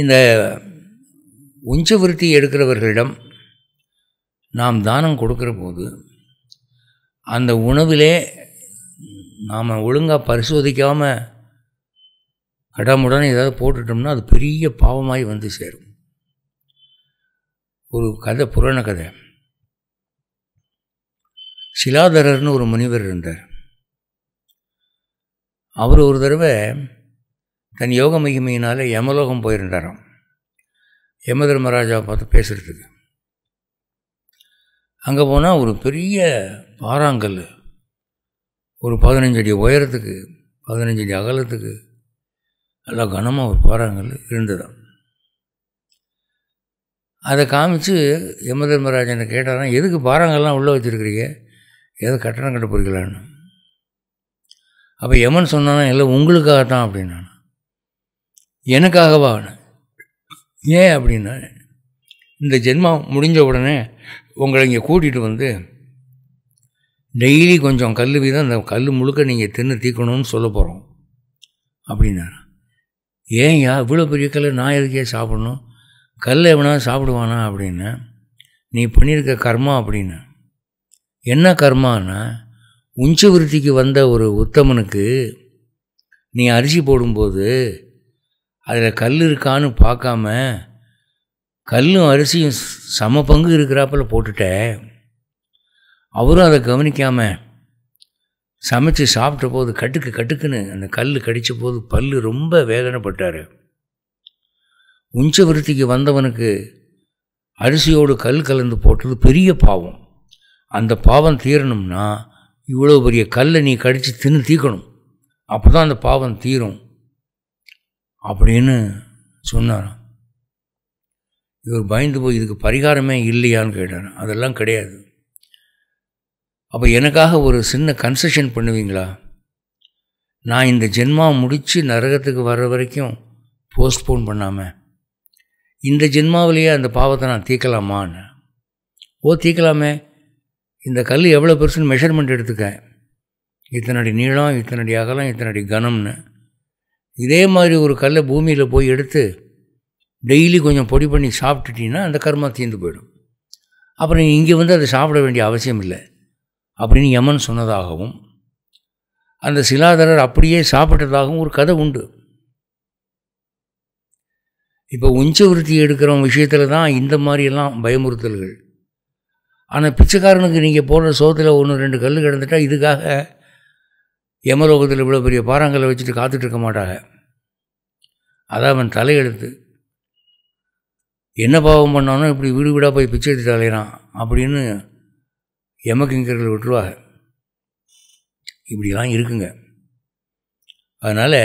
இந்த உஞ்ச விருத்தி எடுக்கிறவர்களிடம் நாம் தானம் கொடுக்குற போது அந்த உணவிலே நாம் ஒழுங்காக பரிசோதிக்காமல் கடமுடன் ஏதாவது போட்டுட்டோம்னா அது பெரிய பாவமாகி வந்து சேரும் ஒரு கதை புராண கதை சிலாதரர்னு ஒரு முனிவர் இருந்தார் அவர் ஒரு தடவை தன் யோக மகிமையினால் யமலோகம் போயிருந்தாராம் யம தர்மராஜாவை பார்த்து பேசுகிறதுக்கு அங்கே போனால் ஒரு பெரிய பாறாங்கல் ஒரு பதினஞ்சு அடி உயரத்துக்கு பதினஞ்சு அடி அகலத்துக்கு நல்லா கனமாக ஒரு பாறாங்கல் இருந்ததான் அதை காமிச்சு யமதர்மராஜனை கேட்டாராம் எதுக்கு பாறாங்கெல்லாம் உள்ளே வச்சுருக்கிறீங்க ஏதோ கட்டணம் கட்ட போறீங்களான்னு அப்போ யமன் சொன்னானா இல்லை உங்களுக்காகத்தான் அப்படின்னான் எனக்காகவா ஏன் அப்படின்னா இந்த ஜென்மம் முடிஞ்ச உடனே உங்களை இங்கே கூட்டிகிட்டு வந்து டெய்லி கொஞ்சம் கல் வீதம் அந்த கல் முழுக்க நீங்கள் தின்னு தீக்கணும்னு சொல்ல போகிறோம் அப்படின்னாரு ஏன் யா இவ்வளோ பெரிய கல் நான் எதுக்கே சாப்பிடணும் கல் எவனா சாப்பிடுவானா அப்படின்னு நீ பண்ணியிருக்க கர்மா அப்படின்னு என்ன கர்மானா உஞ்ச விருத்திக்கு வந்த ஒரு உத்தமனுக்கு நீ அரிசி போடும்போது அதில் கல் இருக்கான்னு பார்க்காம கல்லும் அரிசியும் சம பங்கு இருக்கிறாப்பில் போட்டுட்ட அவரும் அதை கவனிக்காமல் சமைச்சு சாப்பிட்ட போது கட்டுக்கு கட்டுக்குன்னு அந்த கல் கடித்த போது பல் ரொம்ப வேதனைப்பட்டார் உஞ்சவருத்திக்கு வந்தவனுக்கு அரிசியோடு கல் கலந்து போட்டது பெரிய பாவம் அந்த பாவம் தீரணும்னா இவ்வளோ பெரிய கல்லை நீ கடித்து தின்னு தீக்கணும் அப்போ தான் அந்த பாவம் தீரும் அப்படின்னு சொன்னாராம் இவர் பயந்து போய் இதுக்கு பரிகாரமே இல்லையான்னு கேட்டார் அதெல்லாம் கிடையாது அப்போ எனக்காக ஒரு சின்ன கன்செஷன் பண்ணுவீங்களா நான் இந்த ஜென்மா முடித்து நரகத்துக்கு வர்ற வரைக்கும் போஸ்ட்போன் பண்ணாமல் இந்த ஜென்மாவிலேயே அந்த பாவத்தை நான் தீர்க்கலாமான்னு ஓ தீர்க்கலாமே இந்த கல் எவ்வளோ பெருசுன்னு மெஷர்மெண்ட் இத்தனை இத்தனடி நீளம் இத்தனடி அகலம் இத்தனடி கனம்னு இதே மாதிரி ஒரு கல்லை பூமியில் போய் எடுத்து டெய்லி கொஞ்சம் பொடி பண்ணி சாப்பிட்டுட்டிங்கன்னா அந்த கர்மா தீர்ந்து போயிடும் அப்புறம் இங்கே வந்து அதை சாப்பிட வேண்டிய அவசியம் இல்லை அப்படின்னு யமன் சொன்னதாகவும் அந்த சிலாதரர் அப்படியே சாப்பிட்டதாகவும் ஒரு கதை உண்டு இப்போ உஞ்ச விருத்தி எடுக்கிற விஷயத்தில் தான் இந்த மாதிரியெல்லாம் பயமுறுத்தல்கள் ஆனால் பிச்சைக்காரனுக்கு நீங்கள் போடுற சோத்தில் ஒன்று ரெண்டு கல் கிடந்துட்டால் இதுக்காக யமலோகத்தில் இவ்வளோ பெரிய பாறாங்கல்லை வச்சுட்டு காத்துட்ருக்க மாட்டாங்க அதான் அவன் தலையெழுத்து என்ன பாவம் பண்ணானோ இப்படி வீடு வீடாக போய் பிச்சை எடுத்து தலையிறான் அப்படின்னு யமகிங்கர்கள் விட்டுருவாங்க இப்படிலாம் இருக்குங்க அதனால்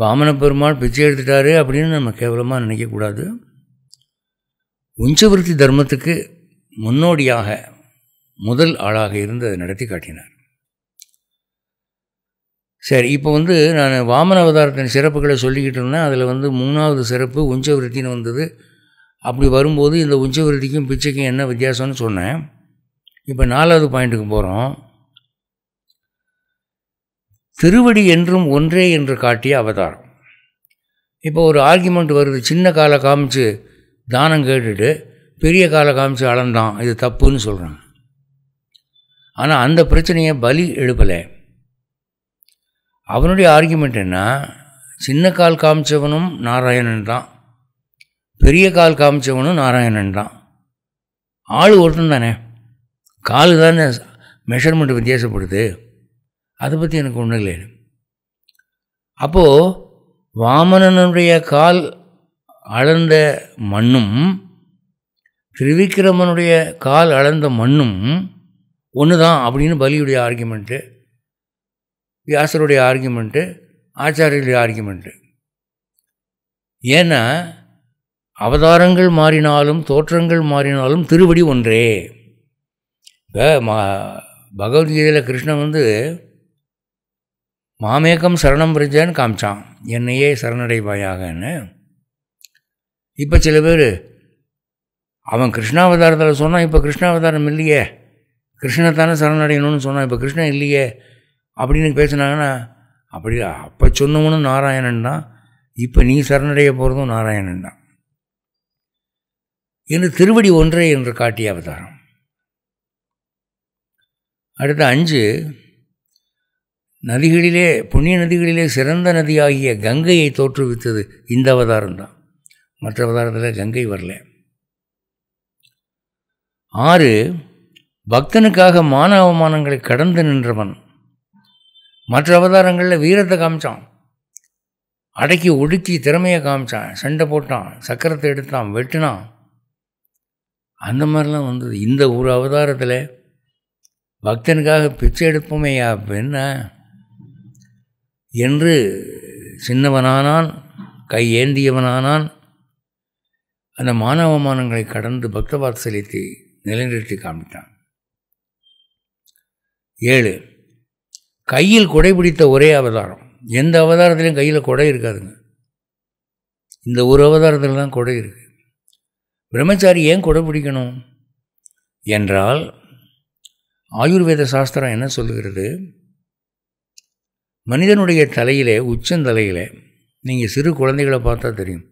வாமன பெருமாள் பிச்சை எடுத்துட்டாரு அப்படின்னு நம்ம கேவலமாக நினைக்கக்கூடாது உஞ்சவருத்தி தர்மத்துக்கு முன்னோடியாக முதல் ஆளாக இருந்து அதை நடத்தி காட்டினார் சரி இப்போ வந்து நான் வாமன அவதாரத்தின் சிறப்புகளை சொல்லிக்கிட்டு இருந்தேன் அதில் வந்து மூணாவது சிறப்பு உஞ்சவருத்தின்னு வந்தது அப்படி வரும்போது இந்த உஞ்சவருத்திக்கும் பிச்சைக்கும் என்ன வித்தியாசம்னு சொன்னேன் இப்போ நாலாவது பாயிண்ட்டுக்கு போகிறோம் திருவடி என்றும் ஒன்றே என்று காட்டிய அவதாரம் இப்போ ஒரு ஆர்குமெண்ட் வருது சின்ன காலை காமிச்சு தானம் கேட்டுட்டு பெரிய காலை காமிச்சு அளந்தான் இது தப்புன்னு சொல்கிறாங்க ஆனால் அந்த பிரச்சனையை பலி எழுப்பலை அவனுடைய ஆர்குமெண்ட் என்ன சின்ன கால் காமிச்சவனும் நாராயணன் தான் பெரிய கால் காமிச்சவனும் நாராயணன் தான் ஆள் ஒருத்தன் தானே கால் தானே மெஷர்மெண்ட் வித்தியாசப்படுது அதை பற்றி எனக்கு ஒன்றும் இல்லை அப்போது வாமனனுடைய கால் அளந்த மண்ணும் திருவிக்கிரமனுடைய கால் அளந்த மண்ணும் ஒன்று தான் அப்படின்னு பலியுடைய ஆர்கியுமெண்ட்டு வியாசருடைய ஆர்கியுமெண்ட்டு ஆச்சாரியருடைய ஆர்கியுமெண்ட்டு ஏன்னா அவதாரங்கள் மாறினாலும் தோற்றங்கள் மாறினாலும் திருவடி ஒன்றே இப்போ மா பகவத்கீதையில் கிருஷ்ணன் வந்து மாமேக்கம் சரணம் பிரிஜன்னு காமிச்சான் என்னையே சரணடைவாயாகன்னு இப்போ சில பேர் அவன் கிருஷ்ணாவதாரத்தில் சொன்னான் இப்போ கிருஷ்ணாவதாரம் இல்லையே கிருஷ்ணத்தானே சரணடையணும்னு சொன்னான் இப்போ கிருஷ்ணன் இல்லையே அப்படின்னு பேசினாங்கன்னா அப்படி அப்போ சொன்னவனும் நாராயணன் தான் இப்போ நீ சரணடைய போகிறதும் நாராயணன் தான் என்று திருவடி ஒன்றே என்று காட்டிய அவதாரம் அடுத்த அஞ்சு நதிகளிலே புண்ணிய நதிகளிலே சிறந்த நதியாகிய கங்கையை தோற்றுவித்தது இந்த அவதாரம் தான் மற்ற அவதாரத்தில் கங்கை வரல ஆறு பக்தனுக்காக மான அவமானங்களை கடந்து நின்றவன் மற்ற அவதாரங்களில் வீரத்தை காமிச்சான் அடக்கி ஒடுக்கி திறமையை காமிச்சான் சண்டை போட்டான் சக்கரத்தை எடுத்தான் வெட்டினான் அந்த மாதிரிலாம் வந்தது இந்த ஒரு அவதாரத்தில் பக்தனுக்காக பிச்சை எடுப்போமே என்ன என்று சின்னவனானான் கையேந்தியவனானான் அந்த மானவமானங்களை கடந்து பக்த செலுத்தி நிலைநிறுத்தி காமித்தான் ஏழு கையில் கொடை பிடித்த ஒரே அவதாரம் எந்த அவதாரத்திலையும் கையில் கொடை இருக்காதுங்க இந்த ஒரு அவதாரத்தில் தான் கொடை இருக்குது பிரம்மச்சாரி ஏன் கொடை பிடிக்கணும் என்றால் ஆயுர்வேத சாஸ்திரம் என்ன சொல்லுகிறது மனிதனுடைய தலையிலே உச்சந்தலையில் நீங்கள் சிறு குழந்தைகளை பார்த்தா தெரியும்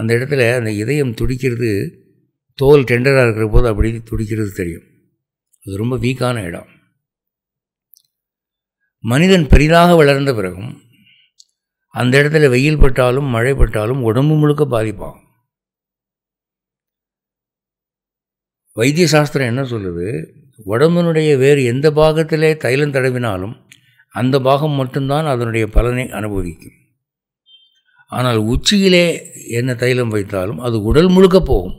அந்த இடத்துல அந்த இதயம் துடிக்கிறது தோல் டெண்டராக இருக்கிற போது அப்படி துடிக்கிறது தெரியும் அது ரொம்ப வீக்கான இடம் மனிதன் பெரிதாக வளர்ந்த பிறகும் அந்த இடத்துல வெயில் பட்டாலும் மழை பட்டாலும் உடம்பு முழுக்க பாதிப்பாகும் வைத்திய சாஸ்திரம் என்ன சொல்லுது உடம்புனுடைய வேறு எந்த பாகத்திலே தைலம் தடவினாலும் அந்த பாகம் மட்டும்தான் அதனுடைய பலனை அனுபவிக்கும் ஆனால் உச்சியிலே என்ன தைலம் வைத்தாலும் அது உடல் முழுக்க போகும்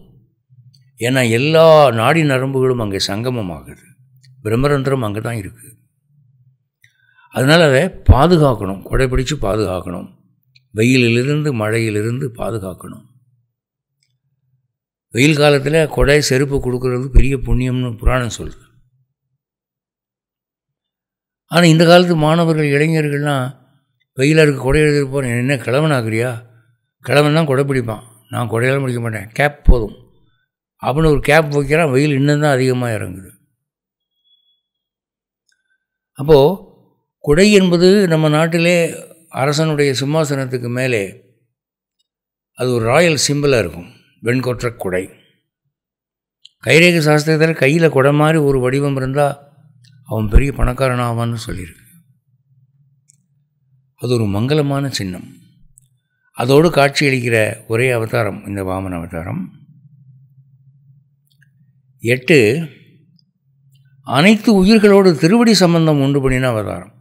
ஏன்னா எல்லா நாடி நரம்புகளும் அங்கே சங்கமமாகுது பிரம்மரந்திரம் அங்கே தான் இருக்குது அதனால் அதை பாதுகாக்கணும் கொடைப்பிடித்து பாதுகாக்கணும் வெயிலிலிருந்து மழையிலிருந்து பாதுகாக்கணும் வெயில் காலத்தில் கொடை செருப்பு கொடுக்கறது பெரிய புண்ணியம்னு புராணம் சொல்லுது ஆனால் இந்த காலத்து மாணவர்கள் இளைஞர்கள்லாம் இருக்க கொடை எழுதியிருப்போம் என்ன கிழவனாக்குறியா கிழவன் தான் கொடை பிடிப்பான் நான் கொடையெல்லாம் பிடிக்க மாட்டேன் கேப் போதும் அப்படின்னு ஒரு கேப் வைக்கிறான் வெயில் இன்னும் தான் அதிகமாக இறங்குது அப்போது கொடை என்பது நம்ம நாட்டிலே அரசனுடைய சிம்மாசனத்துக்கு மேலே அது ஒரு ராயல் சிம்பிளாக இருக்கும் வெண்கொற்ற கொடை கைரேக சாஸ்திரத்தில் கையில் கொடை மாதிரி ஒரு வடிவம் இருந்தால் அவன் பெரிய பணக்காரன் ஆவான்னு சொல்லியிருக்கு அது ஒரு மங்களமான சின்னம் அதோடு காட்சியளிக்கிற ஒரே அவதாரம் இந்த வாமன அவதாரம் எட்டு அனைத்து உயிர்களோடு திருவடி சம்பந்தம் உண்டு பண்ணின அவதாரம்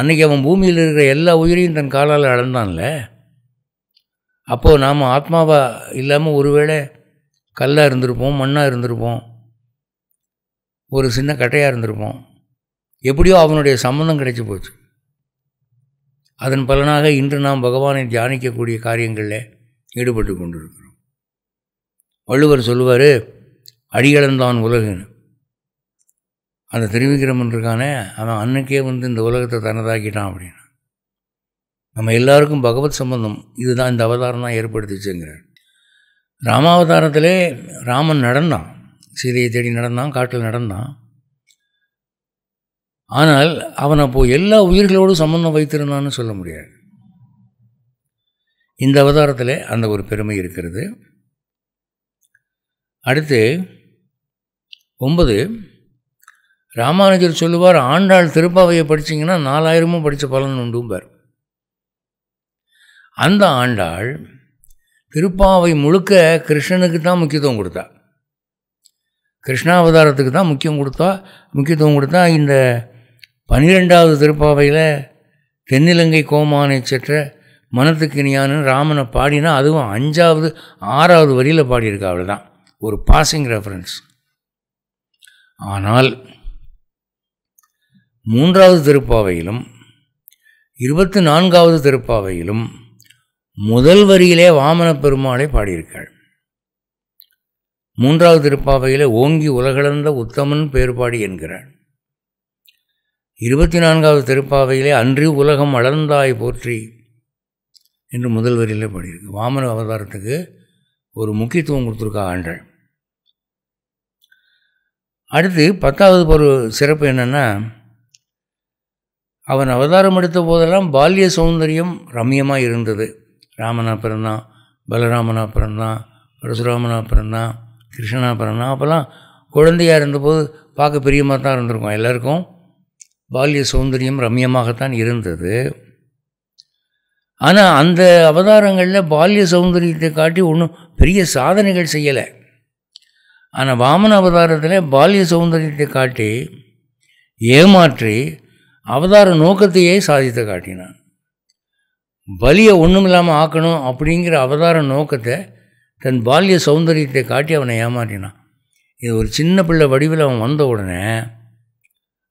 அன்றைக்கி அவன் பூமியில் இருக்கிற எல்லா உயிரையும் தன் காலால் அளந்தான்ல அப்போது நாம் ஆத்மாவா இல்லாமல் ஒருவேளை கல்லாக இருந்திருப்போம் மண்ணாக இருந்திருப்போம் ஒரு சின்ன கட்டையாக இருந்திருப்போம் எப்படியோ அவனுடைய சம்மந்தம் கிடைச்சி போச்சு அதன் பலனாக இன்று நாம் பகவானை தியானிக்கக்கூடிய காரியங்களில் ஈடுபட்டு கொண்டிருக்கிறோம் வள்ளுவர் சொல்லுவார் அடிகளந்தான் உலகுன்னு அந்த திருவிக்கிரமன் அவன் அன்னைக்கே வந்து இந்த உலகத்தை தனதாக்கிட்டான் அப்படின்னு நம்ம எல்லாருக்கும் பகவத் சம்பந்தம் இதுதான் இந்த அவதாரம் தான் ஏற்படுத்திச்சுங்கிறார் ராமாவதாரத்திலே ராமன் நடந்தான் சீதையை தேடி நடந்தான் காட்டில் நடந்தான் ஆனால் அவன் அப்போது எல்லா உயிர்களோடும் சம்மந்தம் வைத்திருந்தான்னு சொல்ல முடியாது இந்த அவதாரத்தில் அந்த ஒரு பெருமை இருக்கிறது அடுத்து ஒன்பது ராமானுஜர் சொல்லுவார் ஆண்டாள் திருப்பாவையை படித்தீங்கன்னா நாலாயிரமும் படித்த பலன் உண்டும்பார் அந்த ஆண்டாள் திருப்பாவை முழுக்க கிருஷ்ணனுக்கு தான் முக்கியத்துவம் கொடுத்தா கிருஷ்ணாவதாரத்துக்கு தான் முக்கியம் கொடுத்தா முக்கியத்துவம் கொடுத்தா இந்த பனிரெண்டாவது திருப்பாவையில் தென்னிலங்கை கோமானை சற்ற மனத்துக்கு இனியான்னு ராமனை பாடினா அதுவும் அஞ்சாவது ஆறாவது வரியில் பாடியிருக்கா அவள் தான் ஒரு பாசிங் ரெஃபரன்ஸ் ஆனால் மூன்றாவது திருப்பாவையிலும் இருபத்தி நான்காவது திருப்பாவையிலும் முதல் வரியிலே வாமன பெருமாளை பாடியிருக்காள் மூன்றாவது திருப்பாவையில் ஓங்கி உலகளந்த உத்தமன் பேர்பாடி என்கிறாள் இருபத்தி நான்காவது திருப்பாவையிலே அன்று உலகம் வளர்ந்தாய் போற்றி என்று முதல் வரியில் பாடியிருக்கு வாமன அவதாரத்துக்கு ஒரு முக்கியத்துவம் கொடுத்துருக்கா ஆண்டல் அடுத்து பத்தாவது ஒரு சிறப்பு என்னென்னா அவன் அவதாரம் எடுத்த போதெல்லாம் பால்ய சௌந்தரியம் ரம்யமாக இருந்தது ராமனா பிறந்தான் பலராமனா பிறந்தான் பரசுராமனா பிறந்தான் கிருஷ்ணனா பிறந்தான் அப்போல்லாம் குழந்தையாக இருந்தபோது பார்க்க பிரியமாக தான் இருந்திருக்கும் எல்லாருக்கும் பால்ய சௌந்தரியம் ரம்யமாகத்தான் இருந்தது ஆனால் அந்த அவதாரங்களில் பால்ய சௌந்தரியத்தை காட்டி ஒன்றும் பெரிய சாதனைகள் செய்யலை ஆனால் வாமன அவதாரத்தில் பால்ய சௌந்தரியத்தை காட்டி ஏமாற்றி அவதார நோக்கத்தையே சாதித்து காட்டினான் பலியை ஒன்றும் இல்லாமல் ஆக்கணும் அப்படிங்கிற அவதார நோக்கத்தை தன் பால்ய சௌந்தரியத்தை காட்டி அவனை ஏமாற்றினான் இது ஒரு சின்ன பிள்ளை வடிவில் அவன் வந்த உடனே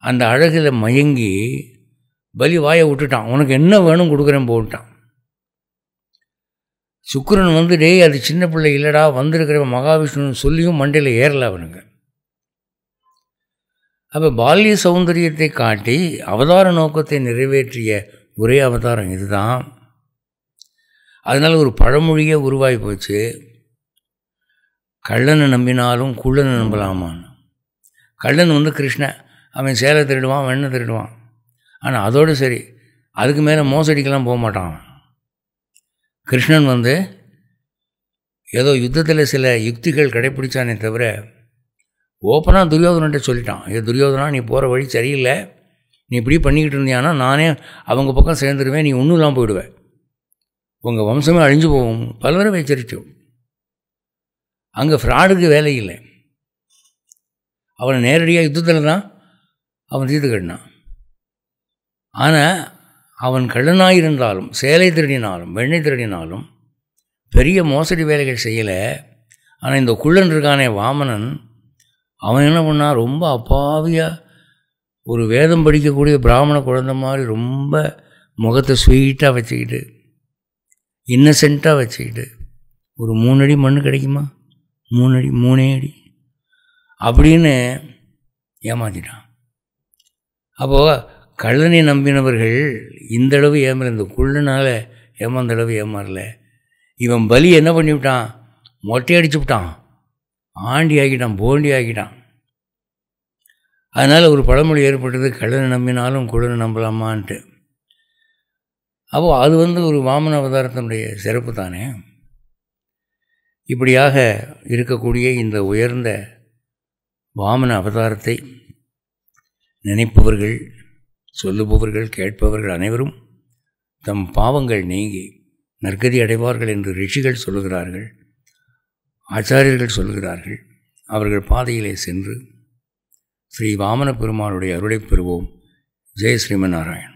அந்த அழகில் மயங்கி பலி வாயை விட்டுட்டான் உனக்கு என்ன வேணும் கொடுக்குறேன் போட்டான் சுக்கரன் வந்து டேய் அது சின்ன பிள்ளை இல்லைடா வந்திருக்கிற மகாவிஷ்ணுன்னு சொல்லியும் மண்டையில் ஏறல அவனுங்க அப்போ பால்ய சௌந்தரியத்தை காட்டி அவதார நோக்கத்தை நிறைவேற்றிய ஒரே அவதாரம் இதுதான் அதனால் ஒரு பழமொழியே உருவாகி போச்சு கள்ளனை நம்பினாலும் குள்ளனை நம்பலாமான்னு கள்ளன் வந்து கிருஷ்ணன் அவன் சேலை திருடுவான் வெண்ணை திருடுவான் ஆனால் அதோடு சரி அதுக்கு மேலே மோசடிக்கெல்லாம் போக மாட்டான் கிருஷ்ணன் வந்து ஏதோ யுத்தத்தில் சில யுக்திகள் கடைப்பிடிச்சானே தவிர ஓப்பனாக துரியோதனன்ட்ட சொல்லிட்டான் ஏ துரியோதனா நீ போகிற வழி சரியில்லை நீ இப்படி பண்ணிக்கிட்டு இருந்தியானா நானே அவங்க பக்கம் சேர்ந்துருவேன் நீ ஒன்றும் இல்லாமல் போயிடுவேன் உங்கள் வம்சமே அழிஞ்சு போகும் பலவரை எச்சரிச்சு அங்கே ஃப்ராடுக்கு வேலை இல்லை அவனை நேரடியாக யுத்தத்தில் தான் அவன் தீர்த்து கட்டினான் ஆனால் அவன் கள்ளனாயிருந்தாலும் சேலை திருடினாலும் வெண்ணெய் திருடினாலும் பெரிய மோசடி வேலைகள் செய்யலை ஆனால் இந்த குள்ளன் இருக்கானே வாமனன் அவன் என்ன பண்ணான் ரொம்ப அப்பாவியாக ஒரு வேதம் படிக்கக்கூடிய பிராமண குழந்த மாதிரி ரொம்ப முகத்தை ஸ்வீட்டாக வச்சுக்கிட்டு இன்னசென்ட்டாக வச்சுக்கிட்டு ஒரு மூணு அடி மண் கிடைக்குமா மூணு அடி மூணே அடி அப்படின்னு ஏமாற்றிட்டான் அப்போது கள்ளனை நம்பினவர்கள் இந்தளவு ஏமாந்த குள்ளனால் ஏமாந்தளவு ஏமாறல இவன் பலி என்ன பண்ணிவிட்டான் மொட்டை அடிச்சு விட்டான் ஆண்டி ஆகிட்டான் போண்டி ஆகிட்டான் அதனால் ஒரு பழமொழி ஏற்பட்டது கள்ளனை நம்பினாலும் குள்ளனை நம்பலாமான்ட்டு அப்போது அது வந்து ஒரு வாமன அவதாரத்தினுடைய சிறப்பு தானே இப்படியாக இருக்கக்கூடிய இந்த உயர்ந்த வாமன அவதாரத்தை நினைப்பவர்கள் சொல்லுபவர்கள் கேட்பவர்கள் அனைவரும் தம் பாவங்கள் நீங்கி நற்கதி அடைவார்கள் என்று ரிஷிகள் சொல்கிறார்கள் ஆச்சாரியர்கள் சொல்கிறார்கள் அவர்கள் பாதையிலே சென்று ஸ்ரீ வாமன பெருமானுடைய அருளைப் பெறுவோம் ஜெய் ஸ்ரீமநாராயண்